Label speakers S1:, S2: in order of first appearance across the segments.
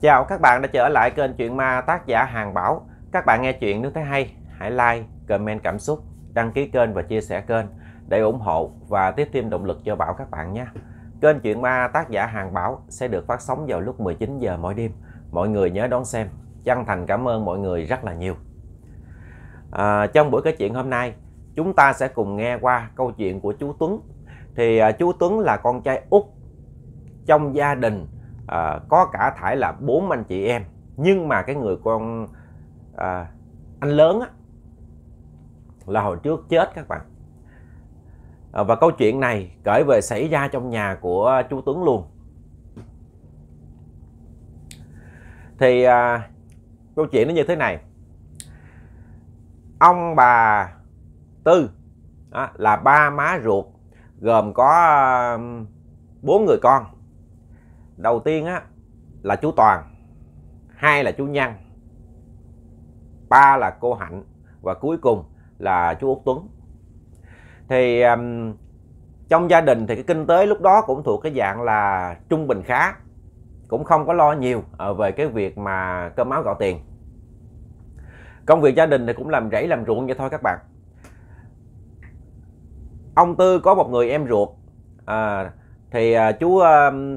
S1: Chào các bạn đã trở lại kênh Chuyện Ma tác giả Hàng Bảo. Các bạn nghe chuyện nếu thấy hay, hãy like, comment cảm xúc, đăng ký kênh và chia sẻ kênh để ủng hộ và tiếp thêm động lực cho Bảo các bạn nhé. Kênh Chuyện Ma tác giả Hàng Bảo sẽ được phát sóng vào lúc 19 giờ mỗi đêm. Mọi người nhớ đón xem. Chân thành cảm ơn mọi người rất là nhiều. À, trong buổi kể chuyện hôm nay, chúng ta sẽ cùng nghe qua câu chuyện của chú Tuấn. Thì à, chú Tuấn là con trai út trong gia đình à, có cả thải là bốn anh chị em nhưng mà cái người con à, anh lớn á, là hồi trước chết các bạn à, và câu chuyện này kể về xảy ra trong nhà của chú tướng luôn thì à, câu chuyện nó như thế này ông bà Tư đó, là ba má ruột gồm có à, bốn người con đầu tiên á là chú toàn hai là chú nhân ba là cô hạnh và cuối cùng là chú út tuấn thì um, trong gia đình thì cái kinh tế lúc đó cũng thuộc cái dạng là trung bình khá cũng không có lo nhiều ờ, về cái việc mà cơm áo gạo tiền công việc gia đình thì cũng làm rẫy làm ruộng vậy thôi các bạn ông tư có một người em ruột à, thì uh, chú uh,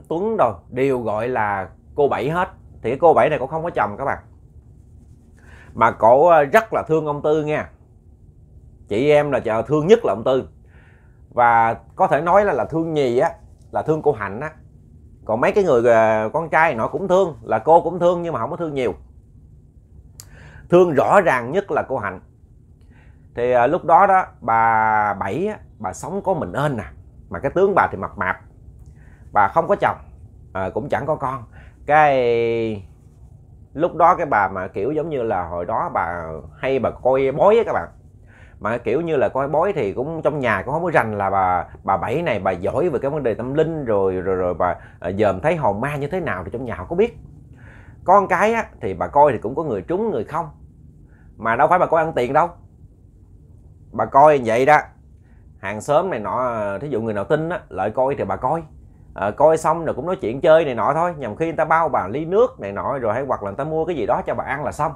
S1: Tuấn rồi đều gọi là cô Bảy hết thì cái cô Bảy này cũng không có chồng các bạn mà cổ à, rất là thương ông Tư nha chị em là chờ thương nhất là ông Tư và có thể nói là là thương nhì á là thương cô Hạnh á còn mấy cái người con trai nó cũng thương là cô cũng thương nhưng mà không có thương nhiều thương rõ ràng nhất là cô Hạnh thì à, lúc đó đó bà Bảy á, bà sống có mình ên nè à. mà cái tướng bà thì mập mạp bà không có chồng à, cũng chẳng có con cái lúc đó cái bà mà kiểu giống như là hồi đó bà hay bà coi bói á các bạn mà kiểu như là coi bói thì cũng trong nhà cũng không có rành là bà bà bảy này bà giỏi về cái vấn đề tâm linh rồi rồi rồi bà à, dòm thấy hồn ma như thế nào thì trong nhà họ có biết con cái á, thì bà coi thì cũng có người trúng người không mà đâu phải bà coi ăn tiền đâu bà coi vậy đó hàng xóm này nọ à, thí dụ người nào tin á lợi coi thì bà coi à, coi xong rồi cũng nói chuyện chơi này nọ thôi nhằm khi người ta bao bà ly nước này nọ rồi hay hoặc là người ta mua cái gì đó cho bà ăn là xong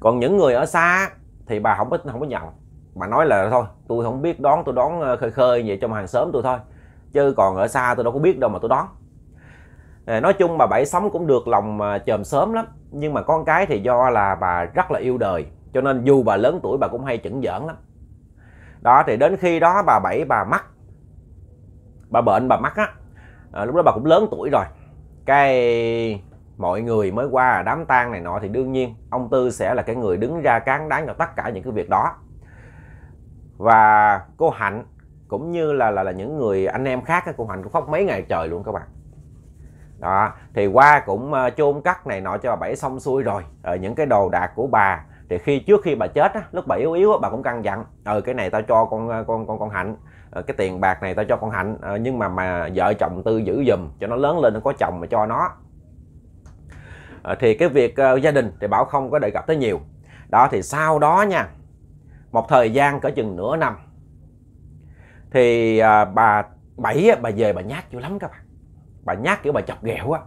S1: còn những người ở xa thì bà không có không có nhận bà nói là thôi tôi không biết đón tôi đón ờ, khơi khơi vậy trong hàng xóm tôi thôi chứ còn ở xa tôi đâu có biết đâu mà tôi đón à, nói chung bà bảy sống cũng được lòng chòm sớm lắm nhưng mà con cái thì do là bà rất là yêu đời cho nên dù bà lớn tuổi bà cũng hay chững giỡn lắm đó thì đến khi đó bà bảy bà mắc bà bệnh bà mắc á à, lúc đó bà cũng lớn tuổi rồi cái mọi người mới qua đám tang này nọ thì đương nhiên ông tư sẽ là cái người đứng ra cán đáng cho tất cả những cái việc đó và cô hạnh cũng như là là, là những người anh em khác cô hạnh cũng khóc mấy ngày trời luôn các bạn đó thì qua cũng ờ, chôn cắt này nọ cho bà bảy xong xuôi rồi ở ờ, những cái đồ đạc của bà thì khi trước khi bà chết á, lúc bà yếu yếu á, bà cũng căn dặn ừ cái này tao cho con con con con hạnh Ờ, cái tiền bạc này tao cho con hạnh ờ, nhưng mà mà vợ chồng tư giữ giùm cho nó lớn lên nó có chồng mà cho nó ờ, thì cái việc gia đình thì bảo không có đề cập tới nhiều đó thì sau đó nha một thời gian cỡ chừng nửa năm thì bà bảy bà về bà nhát dữ lắm các bạn bà nhát kiểu bà chọc ghẹo á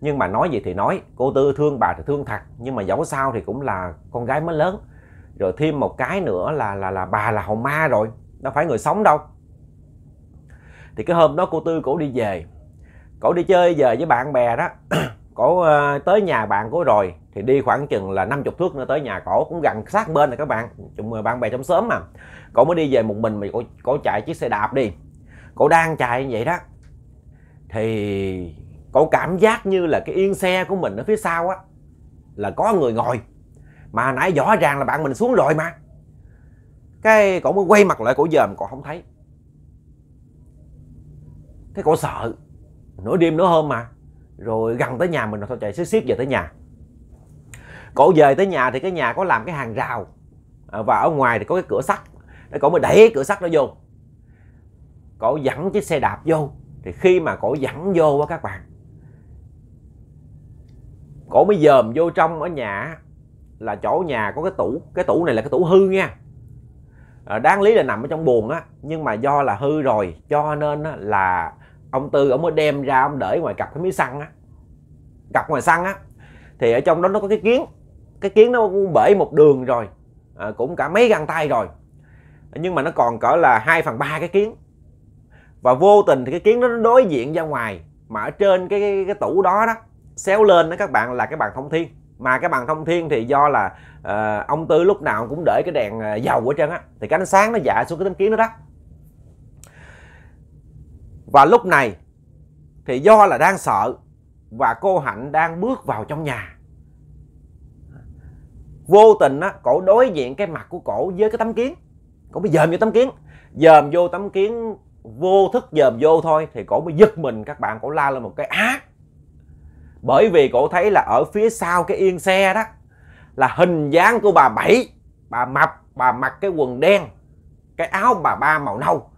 S1: nhưng mà nói gì thì nói cô tư thương bà thì thương thật nhưng mà dẫu sao thì cũng là con gái mới lớn rồi thêm một cái nữa là là là bà là hồn ma rồi đâu phải người sống đâu thì cái hôm đó cô tư cổ đi về cổ đi chơi về với bạn bè đó cổ ờ, tới nhà bạn cổ rồi thì đi khoảng chừng là 50 thước nữa tới nhà cổ cũng gần sát bên này các bạn chụm ờ, bạn bè trong sớm mà cổ mới đi về một mình mà cổ, cổ chạy chiếc xe đạp đi cổ đang chạy như vậy đó thì cổ cảm giác như là cái yên xe của mình ở phía sau á là có người ngồi mà nãy rõ ràng là bạn mình xuống rồi mà cái cổ mới quay mặt lại cổ dòm cổ không thấy cái cổ sợ nửa đêm nửa hôm mà rồi gần tới nhà mình rồi thôi chạy xiết xiết về tới nhà cổ về tới nhà thì cái nhà có làm cái hàng rào à, và ở ngoài thì có cái cửa sắt nó cổ mới đẩy cửa sắt nó vô cổ dẫn chiếc xe đạp vô thì khi mà cổ dẫn vô á các bạn cổ mới dòm vô trong ở nhà là chỗ nhà có cái tủ cái tủ này là cái tủ hư nha à, đáng lý là nằm ở trong buồng á nhưng mà do là hư rồi cho nên là ông tư ông mới đem ra ông để ngoài cặp cái miếng xăng á cặp ngoài xăng á thì ở trong đó nó có cái kiến cái kiến nó cũng bể một đường rồi à, cũng cả mấy găng tay rồi nhưng mà nó còn cỡ là 2 phần ba cái kiến và vô tình thì cái kiến đó nó đối diện ra ngoài mà ở trên cái cái, cái tủ đó đó xéo lên đó các bạn là cái bàn thông thiên mà cái bàn thông thiên thì do là uh, ông tư lúc nào cũng để cái đèn ờ, dầu ở trên á thì cái ánh sáng nó dạ xuống cái tấm kiến đó đó và lúc này thì do là đang sợ và cô Hạnh đang bước vào trong nhà. Vô tình á, cổ đối diện cái mặt của cổ với cái tấm kiến. Cổ mới dòm vô tấm kiến. Dòm vô tấm kiến vô thức dòm vô thôi thì cổ mới giật mình các bạn cổ la lên một cái á. Bởi vì cổ thấy là ở phía sau cái yên xe đó là hình dáng của bà Bảy, bà mập, bà mặc cái quần đen, cái áo bà ba màu nâu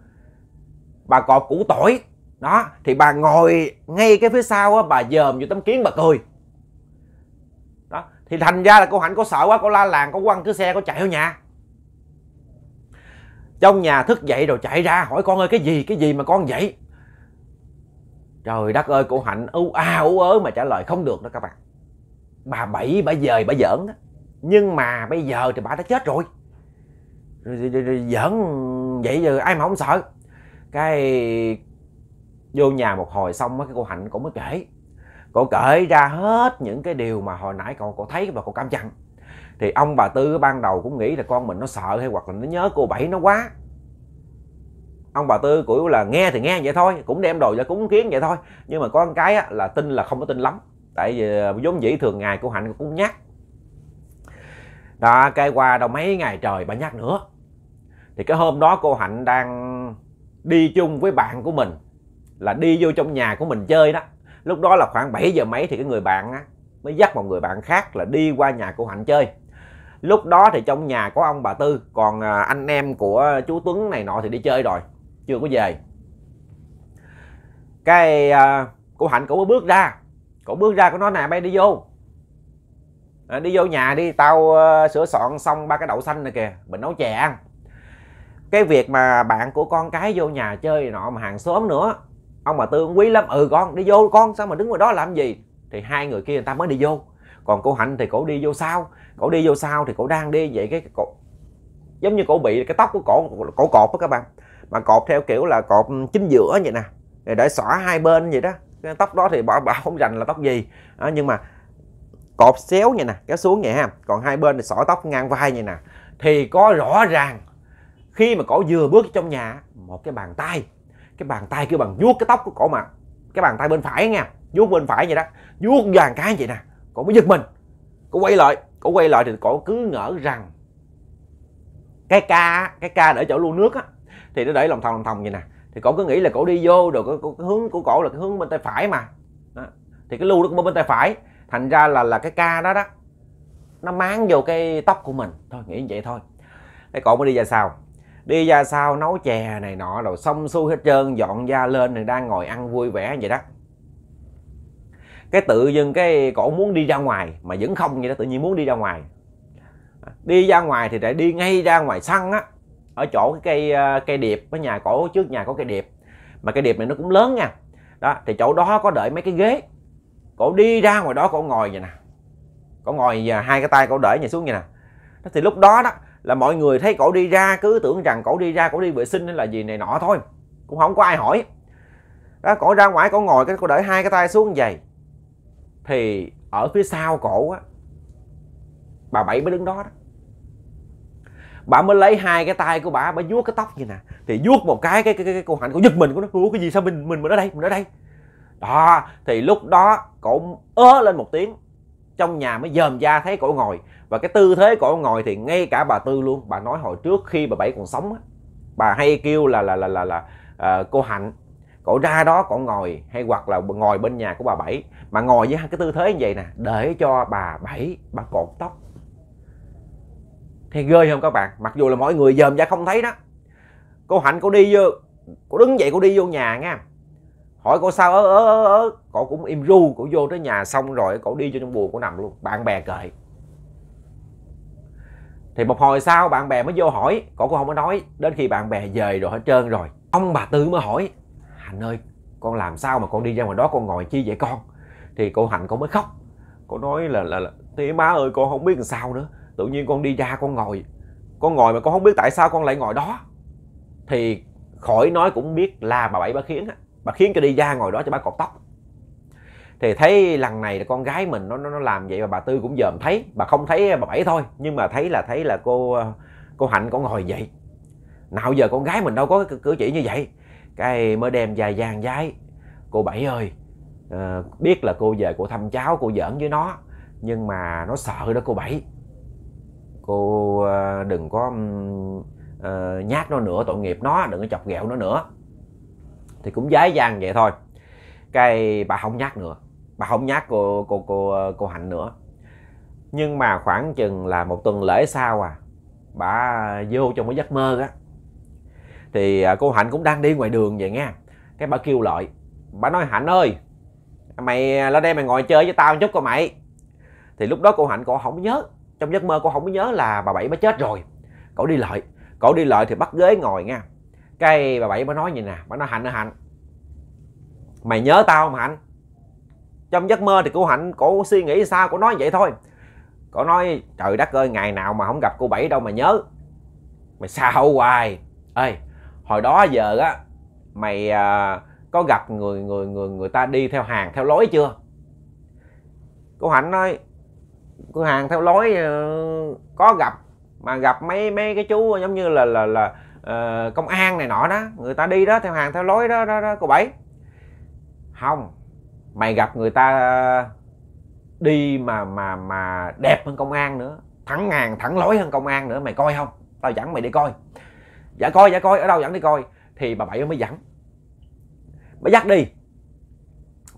S1: bà cọp củ tỏi đó thì bà ngồi ngay cái phía sau á bà dòm vô tấm kiến bà cười đó thì thành ra là cô hạnh có sợ quá cô la làng cô quăng cái xe cô chạy vô nhà trong nhà thức dậy rồi chạy ra hỏi con ơi cái gì cái gì mà con vậy trời đất ơi cô hạnh ưu a ú ớ mà trả lời không được đó các bạn bà bậy bà dời bà giỡn đó nhưng mà bây giờ thì bà đã chết rồi rồi, rồi giỡn vậy giờ ai mà không sợ cái vô nhà một hồi xong á cái cô hạnh cũng mới kể cô kể ra hết những cái điều mà hồi nãy cậu cô thấy và cô cảm nhận thì ông bà tư ban đầu cũng nghĩ là con mình nó sợ hay hoặc là nó nhớ cô bảy nó quá ông bà tư cũng là nghe thì nghe vậy thôi cũng đem đồ ra cúng kiến vậy thôi nhưng mà có một cái là tin là không có tin lắm tại vì à, vốn dĩ thường ngày cô hạnh cũng nhắc đó cái qua đâu mấy ngày trời bà nhắc nữa thì cái hôm đó cô hạnh đang đi chung với bạn của mình là đi vô trong nhà của mình chơi đó lúc đó là khoảng 7 giờ mấy thì cái người bạn á, mới dắt một người bạn khác là đi qua nhà của hạnh chơi lúc đó thì trong nhà có ông bà tư còn à, anh em của chú tuấn này nọ thì đi chơi rồi chưa có về cái à, cô hạnh cũng bước ra cổ bước ra của nó nè bay đi vô à, đi vô nhà đi tao uh, sửa soạn xong ba cái đậu xanh này kìa mình nấu chè ăn cái việc mà bạn của con cái vô nhà chơi nọ mà hàng xóm nữa ông bà tư quý lắm ừ con đi vô con sao mà đứng ngoài đó làm gì thì hai người kia người ta mới đi vô còn cô hạnh thì cổ đi vô sau cổ đi vô sau thì cổ đang đi vậy cái cổ giống như cổ bị cái tóc của cổ cổ cột đó các bạn mà cột theo kiểu là cột chính giữa vậy nè rồi để xõa hai bên vậy đó cái tóc đó thì bảo bảo không rành là tóc gì à, nhưng mà cột xéo vậy nè kéo xuống vậy ha còn hai bên thì xõa tóc ngang vai vậy nè thì có rõ ràng khi mà cổ vừa bước trong nhà một cái bàn tay cái bàn tay kêu bằng vuốt cái tóc của cổ mà cái bàn tay bên phải nha vuốt bên phải vậy đó vuốt vàng cái vậy nè cổ mới giật mình cổ quay lại cổ quay lại thì cổ cứ ngỡ rằng cái ca cái ca để chỗ lu nước á thì nó để lòng thòng lòng thòng vậy nè thì cổ cứ nghĩ là cổ đi vô rồi cái, cái hướng của cổ là cái hướng bên tay phải mà đó. thì cái lưu nó cũng bên tay phải thành ra là là cái ca đó đó nó máng vô cái tóc của mình thôi nghĩ như vậy thôi cái cổ mới đi ra sao? đi ra sau nấu chè này nọ rồi xong xuôi hết trơn dọn da lên này đang ngồi ăn vui vẻ vậy đó cái tự dưng cái cổ muốn đi ra ngoài mà vẫn không vậy đó tự nhiên muốn đi ra ngoài đi ra ngoài thì lại đi ngay ra ngoài sân á ở chỗ cái cây ờ, cây điệp ở nhà cổ trước nhà có cây điệp mà cây điệp này nó cũng lớn nha đó thì chỗ đó có đợi mấy cái ghế cổ đi ra ngoài đó cổ ngồi vậy nè cổ ngồi ờ, hai cái tay cổ để nhà xuống vậy nè thì lúc đó đó là mọi người thấy cổ đi ra cứ tưởng rằng cổ đi ra cổ đi vệ sinh hay là gì này nọ thôi cũng không có ai hỏi đó, cổ ra ngoài cổ ngồi cái cổ đẩy hai cái tay xuống vậy thì ở phía sau cổ á bà bảy mới đứng đó, đó bà mới lấy hai cái tay của bà bà vuốt cái tóc như nè thì vuốt một cái cái cái, cái, cái cô hạnh cổ giật mình của nó ủa cái gì sao mình mình mình ở đây mình ở đây đó thì lúc đó cổ ớ lên một tiếng trong nhà mới dòm ra thấy cổ ngồi và cái tư thế cổ ngồi thì ngay cả bà tư luôn bà nói hồi trước khi bà bảy còn sống á bà hay kêu là là là là là uh, cô hạnh cổ ra đó cổ ngồi hay hoặc là ngồi bên nhà của bà bảy mà ngồi với cái tư thế như vậy nè để cho bà bảy bà cột tóc thì ghê không các bạn mặc dù là mọi người dòm ra không thấy đó cô hạnh cô đi vô cô đứng dậy cô đi vô nhà nha hỏi cô sao ớ ớ ớ ớ cổ cũng im ru cổ vô tới nhà xong rồi cổ đi cho trong buồng cổ nằm luôn bạn bè kệ thì một hồi sau bạn bè mới vô hỏi cổ cũng không có nói đến khi bạn bè về rồi hết trơn rồi ông bà tư mới hỏi hạnh ơi con làm sao mà con đi ra ngoài đó con ngồi chi vậy con thì cô hạnh cô mới khóc cô nói là là, là tía má ơi con không biết làm sao nữa tự nhiên con đi ra con ngồi con ngồi mà con không biết tại sao con lại ngồi đó thì khỏi nói cũng biết là bà bảy bà khiến á bà khiến cho đi ra ngồi đó cho bà cột tóc thì thấy lần này là con gái mình nó nó làm vậy và bà tư cũng dòm thấy bà không thấy bà bảy thôi nhưng mà thấy là thấy là cô cô hạnh con ngồi vậy nào giờ con gái mình đâu có cử chỉ như vậy cái mới đem dài vàng giái cô bảy ơi à, biết là cô về cô thăm cháu cô giỡn với nó nhưng mà nó sợ đó cô bảy cô à, đừng có à, nhát nó nữa tội nghiệp nó đừng có chọc ghẹo nó nữa thì cũng dễ dàng vậy thôi cái bà không nhắc nữa bà không nhắc cô cô cô cô hạnh nữa nhưng mà khoảng chừng là một tuần lễ sau à bà vô trong cái giấc mơ á thì à, cô hạnh cũng đang đi ngoài đường vậy nghe. cái bà kêu lại bà nói hạnh ơi mày lo đây mày ngồi chơi với tao một chút coi mày thì lúc đó cô hạnh cô không nhớ trong giấc mơ cô không nhớ là bà bảy mới chết rồi cậu đi lại cậu đi lại thì bắt ghế ngồi nghe cái bà bảy mới nói vậy nè bà nói hạnh ơi hạnh mày nhớ tao không hạnh trong giấc mơ thì cô hạnh cổ suy nghĩ sao cổ nói vậy thôi cổ nói trời đất ơi ngày nào mà không gặp cô bảy đâu mà nhớ mày sao hoài ơi, hồi đó giờ á mày à, có gặp người người người người ta đi theo hàng theo lối chưa cô hạnh nói cô hàng theo lối ờ, có gặp mà gặp mấy mấy cái chú giống như là là là Ờ, công an này nọ đó người ta đi đó theo hàng theo lối đó đó, đó cô bảy không mày gặp người ta đi mà mà mà đẹp hơn công an nữa thẳng ngàn thẳng lối hơn công an nữa mày coi không tao dẫn mày đi coi dạ coi dạ coi ở đâu dẫn đi coi thì bà bảy mới dẫn bà dắt đi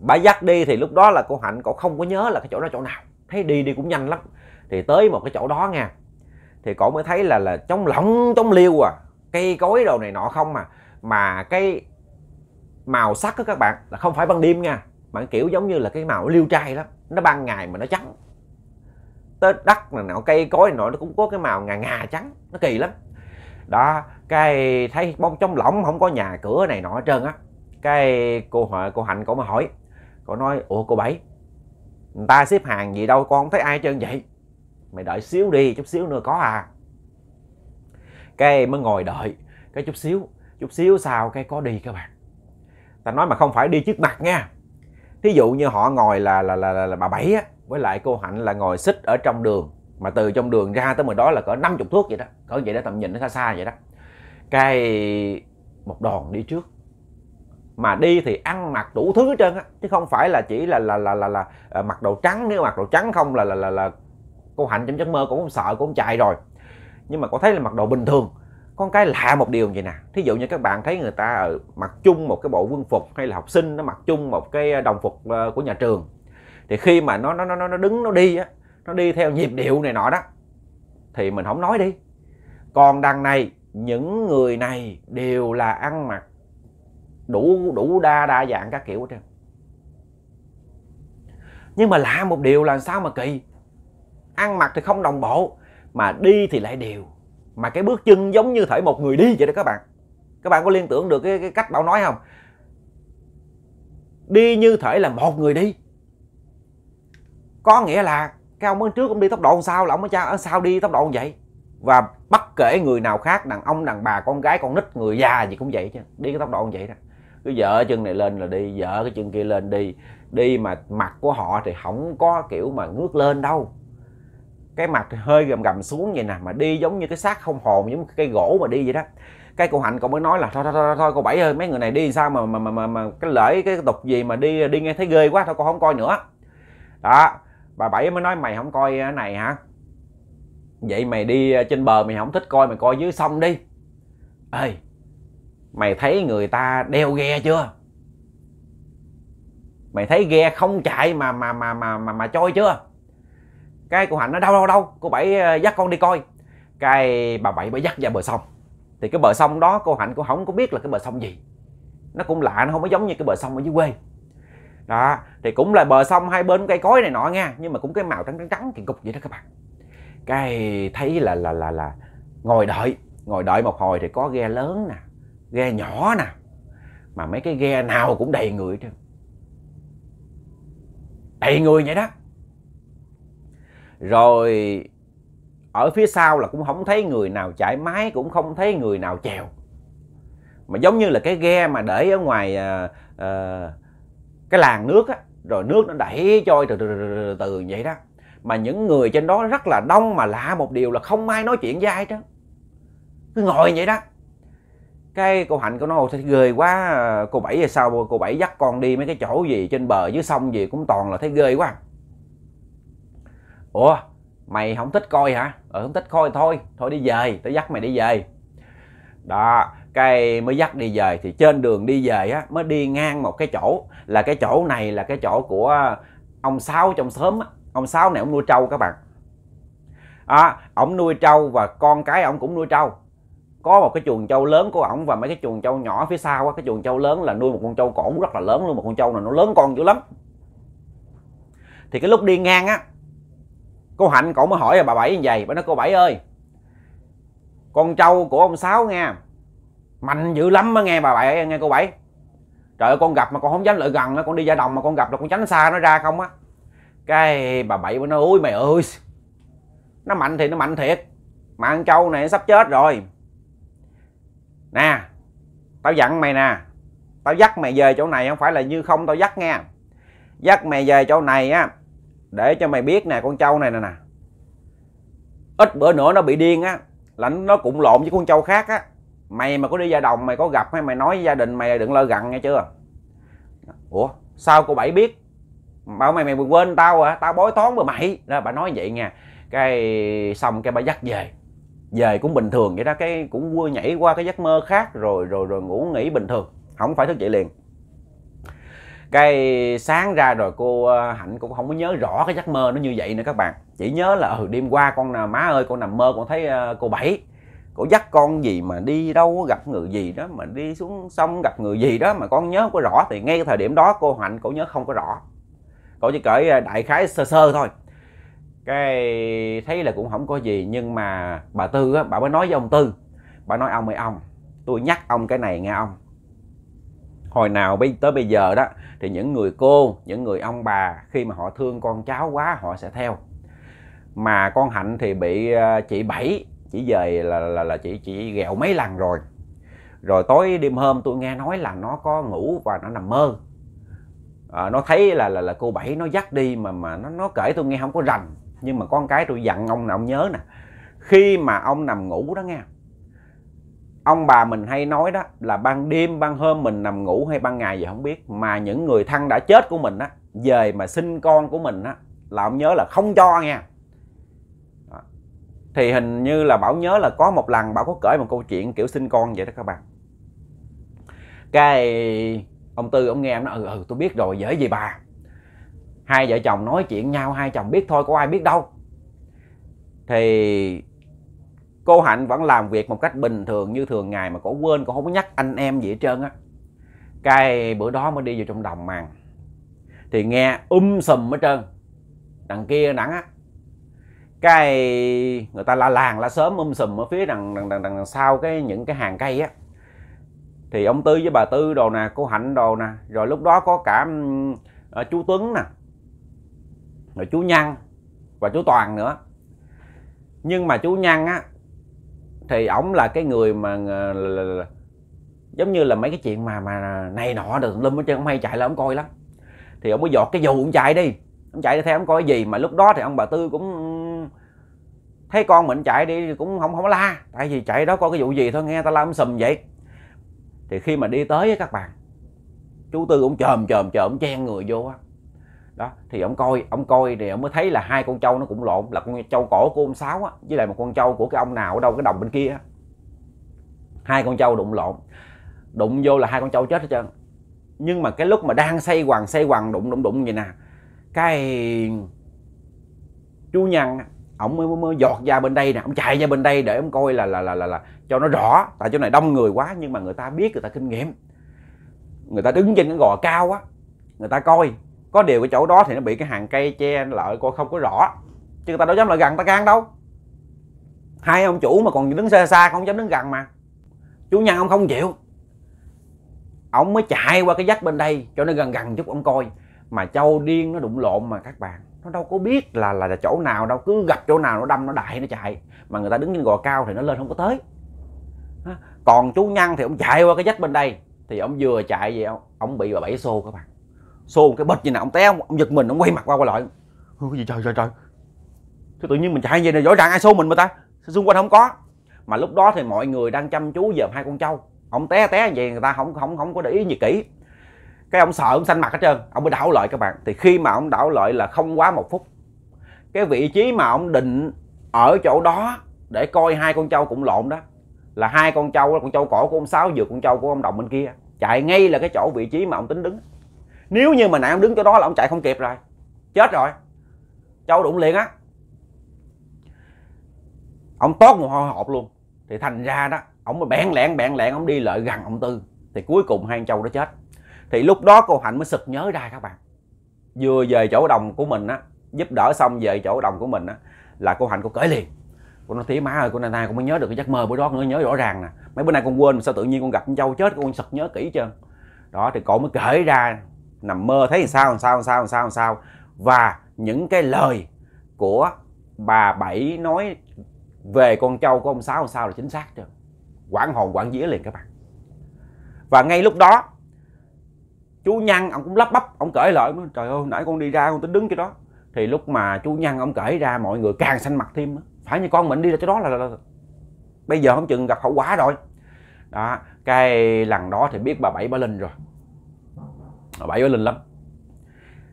S1: bà dắt đi thì lúc đó là cô hạnh cô không có nhớ là cái chỗ đó chỗ nào thấy đi đi cũng nhanh lắm thì tới một cái chỗ đó nha thì cậu mới thấy là là chống lỏng chống liêu à cây cối đồ này nọ không mà mà cái màu sắc đó các bạn là không phải ban đêm nha mà kiểu giống như là cái màu liêu trai đó nó ban ngày mà nó trắng tới đất này nọ cây cối này nọ nó cũng có cái màu ngà ngà trắng nó kỳ lắm đó cái thấy bông trống lỏng không có nhà cửa này nọ hết trơn á cái cô hỏi cô hạnh cổ mà hỏi cô nói ủa cô bảy người ta xếp hàng gì đâu con không thấy ai hết trơn vậy mày đợi xíu đi chút xíu nữa có à cái mới ngồi đợi cái chút xíu chút xíu sau cái có đi các bạn ta nói mà không phải đi trước mặt nha thí dụ như họ ngồi là là là, là, là bà bảy á với lại cô hạnh là ngồi xích ở trong đường mà từ trong đường ra tới mình đó là cỡ 50 thước vậy đó cỡ vậy đó tầm nhìn nó xa xa vậy đó cái một đòn đi trước mà đi thì ăn mặc đủ thứ hết trơn á chứ không phải là chỉ là là là là, là, à, mặc đồ trắng nếu mặc đồ trắng không là là là, là cô hạnh trong giấc mơ cũng không sợ cũng chạy rồi nhưng mà có thấy là mặc đồ bình thường con cái lạ một điều vậy nè thí dụ như các bạn thấy người ta ở mặc chung một cái bộ quân phục hay là học sinh nó mặc chung một cái ờ, đồng phục ờ, của nhà trường thì khi mà nó nó nó nó đứng nó đi á nó đi theo nhịp điệu này nọ đó thì mình không nói đi còn đằng này những người này đều là ăn mặc đủ đủ đa đa dạng các kiểu hết trơn nhưng mà lạ một điều là sao mà kỳ ăn mặc thì không đồng bộ mà đi thì lại đều mà cái bước chân giống như thể một người đi vậy đó các bạn các bạn có liên tưởng được cái, cái cách bảo nói không đi như thể là một người đi có nghĩa là cái ông ở trước ông đi tốc độ sao là ông ở ờ, sao đi tốc độ vậy và bất kể người nào khác đàn ông đàn bà con gái con nít người già gì cũng vậy chứ đi cái tốc độ như vậy đó cứ vợ chân này lên là đi vợ cái chân kia lên đi đi mà mặt của họ thì không có kiểu mà ngước lên đâu cái mặt hơi gầm gầm xuống vậy nè mà đi giống như cái xác không hồn giống cái cây gỗ mà đi vậy đó cái cô hạnh cô mới nói là thôi thôi thôi, thôi cô bảy ơi mấy người này đi sao mà mà mà mà, mà cái lễ cái tục gì mà đi đi nghe thấy ghê quá thôi cô không coi nữa đó bà bảy mới nói mày không coi cái này hả vậy mày đi ờ, trên bờ mày không thích coi mày coi dưới sông đi ê mày thấy người ta đeo ghe chưa mày thấy ghe không chạy mà mà mà mà mà, mà trôi chưa cái cô hạnh nó đau đâu đâu, cô bảy ờ, dắt con đi coi cái bà bảy bà dắt ra bờ sông thì cái bờ sông đó cô hạnh cũng không có biết là cái bờ sông gì nó cũng lạ nó không có giống như cái bờ sông ở dưới quê đó thì cũng là bờ sông hai bên cây cối này nọ nha nhưng mà cũng cái màu trắng trắng trắng kỳ cục vậy đó các bạn cái thấy là là là là ngồi đợi ngồi đợi một hồi thì có ghe lớn nè ghe nhỏ nè mà mấy cái ghe nào cũng đầy người hết trơn đầy người vậy đó rồi ở phía sau là cũng không thấy người nào chạy máy cũng không thấy người nào chèo mà giống như là cái ghe mà để ở ngoài à, à, cái làng nước á rồi nước nó đẩy trôi từ từ, từ từ từ vậy đó mà những người trên đó rất là đông mà lạ một điều là không ai nói chuyện với ai đó cứ ngồi vậy đó cái cô hạnh cô nói thì ghê quá à, cô bảy về sau cô bảy dắt con đi mấy cái chỗ gì trên bờ dưới sông gì cũng toàn là thấy ghê quá ủa mày không thích coi hả ờ không thích coi thôi thôi đi về tao dắt mày đi về đó cái mới dắt đi về thì trên đường đi về á mới đi ngang một cái chỗ là cái chỗ này là cái chỗ của ông sáu trong xóm á ông sáu này ông nuôi trâu các bạn à, ông nuôi trâu và con cái ông cũng nuôi trâu có một cái chuồng trâu lớn của ổng và mấy cái chuồng trâu nhỏ phía sau á cái chuồng trâu lớn là nuôi một con trâu cổ rất là lớn luôn một con trâu này nó lớn con dữ lắm thì cái lúc đi ngang á cô hạnh cổ mới hỏi là bà bảy như vậy bà nói cô bảy ơi con trâu của ông sáu nghe mạnh dữ lắm á nghe bà bảy nghe cô bảy trời ơi con gặp mà con không dám lại gần nó, con đi ra đồng mà con gặp là con tránh xa nó ra không á cái bà bảy mới nói ui mày ơi nó mạnh thì nó mạnh thiệt mà ăn trâu này sắp chết rồi nè tao dặn mày nè tao dắt mày về chỗ này không phải là như không tao dắt nghe dắt mày về chỗ này á để cho mày biết nè con trâu này nè nè ít bữa nữa nó bị điên á là nó cũng lộn với con trâu khác á mày mà có đi gia đồng mày có gặp hay mày nói với gia đình mày đừng lơ gặn nghe chưa ủa sao cô bảy biết bảo mày mày quên tao à tao bói toán với mày đó bà nói vậy nha cái xong cái bà dắt về về cũng bình thường vậy đó cái cũng vui nhảy qua cái giấc mơ khác rồi rồi rồi ngủ nghỉ bình thường không phải thức dậy liền cái sáng ra rồi cô ờ, hạnh cũng không có nhớ rõ cái giấc mơ nó như vậy nữa các bạn chỉ nhớ là ừ đêm qua con nào má ơi con nằm mơ con thấy ờ, cô bảy cô dắt con gì mà đi đâu gặp người gì đó mà đi xuống sông gặp người gì đó mà con nhớ có rõ thì ngay cái thời điểm đó cô hạnh cũng nhớ không có rõ cô chỉ cởi ờ, đại khái sơ sơ thôi cái thấy là cũng không có gì nhưng mà bà tư á bà mới nói với ông tư bà nói ông ơi ông tôi nhắc ông cái này nghe ông hồi nào bây tới bây giờ đó thì những người cô những người ông bà khi mà họ thương con cháu quá họ sẽ theo mà con hạnh thì bị ờ, chị bảy chỉ về là là là chị chị ghẹo mấy lần rồi rồi tối đêm hôm tôi nghe nói là nó có ngủ và nó nằm mơ à, nó thấy là là là cô bảy nó dắt đi mà mà nó nó kể tôi nghe không có rành nhưng mà con cái tôi dặn ông nào ông nhớ nè khi mà ông nằm ngủ đó nghe ông bà mình hay nói đó là ban đêm ban hôm mình nằm ngủ hay ban ngày gì không biết mà những người thân đã chết của mình á về mà sinh con của mình á là ông nhớ là không cho nha đó. thì hình như là bảo nhớ là có một lần bảo có kể một câu chuyện kiểu sinh con vậy đó các bạn cái ông tư ông nghe em nói ừ ừ tôi biết rồi dễ gì bà hai vợ chồng nói chuyện nhau hai chồng biết thôi có ai biết đâu thì cô hạnh vẫn làm việc một cách bình thường như thường ngày mà cổ quên cổ không có nhắc anh em gì hết trơn á cái bữa đó mới đi vào trong đồng màng thì nghe um sùm hết trơn đằng kia đẳng á cái người ta la làng la sớm um sùm ở phía đằng đằng đằng, đằng sau cái những cái hàng cây á thì ông tư với bà tư đồ nè cô hạnh đồ nè rồi lúc đó có cả uh, chú tuấn nè rồi chú nhăn và chú toàn nữa nhưng mà chú nhăn á thì ổng là cái người mà là, ờ, là, là, giống như là mấy cái chuyện mà mà này nọ được lum hết trơn ông hay chạy là ông coi lắm thì ông mới giọt cái dù ông chạy đi ông chạy đi theo ông coi cái gì mà lúc đó thì ông bà tư cũng thấy con mình chạy đi cũng không không la tại vì chạy đó coi cái vụ gì thôi nghe ta la ông sùm vậy thì khi mà đi tới với các bạn chú tư cũng chồm chồm chồm chen người vô á đó thì ông coi ông coi thì ông mới thấy là hai con trâu nó cũng lộn là con trâu cổ của ông sáu á, với lại một con trâu của cái ông nào ở đâu cái đồng bên kia hai con trâu đụng lộn đụng vô là hai con trâu chết hết trơn nhưng mà cái lúc mà đang xây hoàng xây hoàng đụng đụng đụng vậy nè cái chú nhăn ổng mới, mới, mới giọt ra bên đây nè ổng chạy ra bên đây để ổng coi là, là là là là cho nó rõ tại chỗ này đông người quá nhưng mà người ta biết người ta kinh nghiệm người ta đứng trên cái gò cao á người ta coi có điều cái chỗ đó thì nó bị cái hàng cây che lợi coi không có rõ chứ người ta đâu dám lại gần ta can đâu hai ông chủ mà còn đứng xa xa không dám đứng gần mà chú nhân ông không chịu ông mới chạy qua cái vách bên đây cho nó gần gần chút ông coi mà châu điên nó đụng lộn mà các bạn nó đâu có biết là là, là chỗ nào đâu cứ gặp chỗ nào nó đâm nó đại nó chạy mà người ta đứng trên gò cao thì nó lên không có tới còn chú nhân thì ông chạy qua cái vách bên đây thì ông vừa chạy về ông, ông bị bà bảy xô các bạn xô một cái bịch như nào ông té ông, ông giật mình ông quay mặt qua qua lại Ôi, cái gì trời trời trời thế tự nhiên mình chạy về này rõ ràng ai xô mình mà ta Sao xung quanh không có mà lúc đó thì mọi người đang chăm chú dòm hai con trâu ông té té vậy người ta không không không có để ý gì kỹ cái ông sợ ông xanh mặt hết trơn ông mới đảo lợi các bạn thì khi mà ông đảo lợi là không quá một phút cái vị trí mà ông định ở chỗ đó để coi hai con trâu cũng lộn đó là hai con trâu con trâu cổ của ông sáu vượt con trâu của ông đồng bên kia chạy ngay là cái chỗ vị trí mà ông tính đứng nếu như mà nãy ông đứng chỗ đó là ông chạy không kịp rồi chết rồi châu đụng liền á ông tốt một hồi hộp luôn thì thành ra đó ông mà bẹn lẹn bẹn lẹn ông đi lợi gần ông tư thì cuối cùng hai châu đó chết thì lúc đó cô hạnh mới sực nhớ ra các bạn vừa về chỗ đồng của mình á giúp đỡ xong về chỗ đồng của mình á là cô hạnh cô cởi liền cô nói tía má ơi cô nay nay cô mới nhớ được cái giấc mơ bữa đó con nhớ rõ ràng nè mấy bữa nay con quên sao tự nhiên con gặp con châu chết con sực nhớ kỹ chưa đó thì cô mới kể ra nằm mơ thấy làm sao làm sao làm sao làm sao làm sao và những cái lời của bà bảy nói về con trâu của ông sáu làm sao là chính xác chưa Quản hồn quản vía liền các bạn và ngay lúc đó chú nhăn ông cũng lắp bắp ông cởi lại trời ơi nãy con đi ra con tính đứng cái đó thì lúc mà chú nhăn ông cởi ra mọi người càng xanh mặt thêm phải như con mình đi ra chỗ đó là, là, là, bây giờ không chừng gặp hậu quả rồi đó cái lần đó thì biết bà bảy bà linh rồi bà bảy linh lắm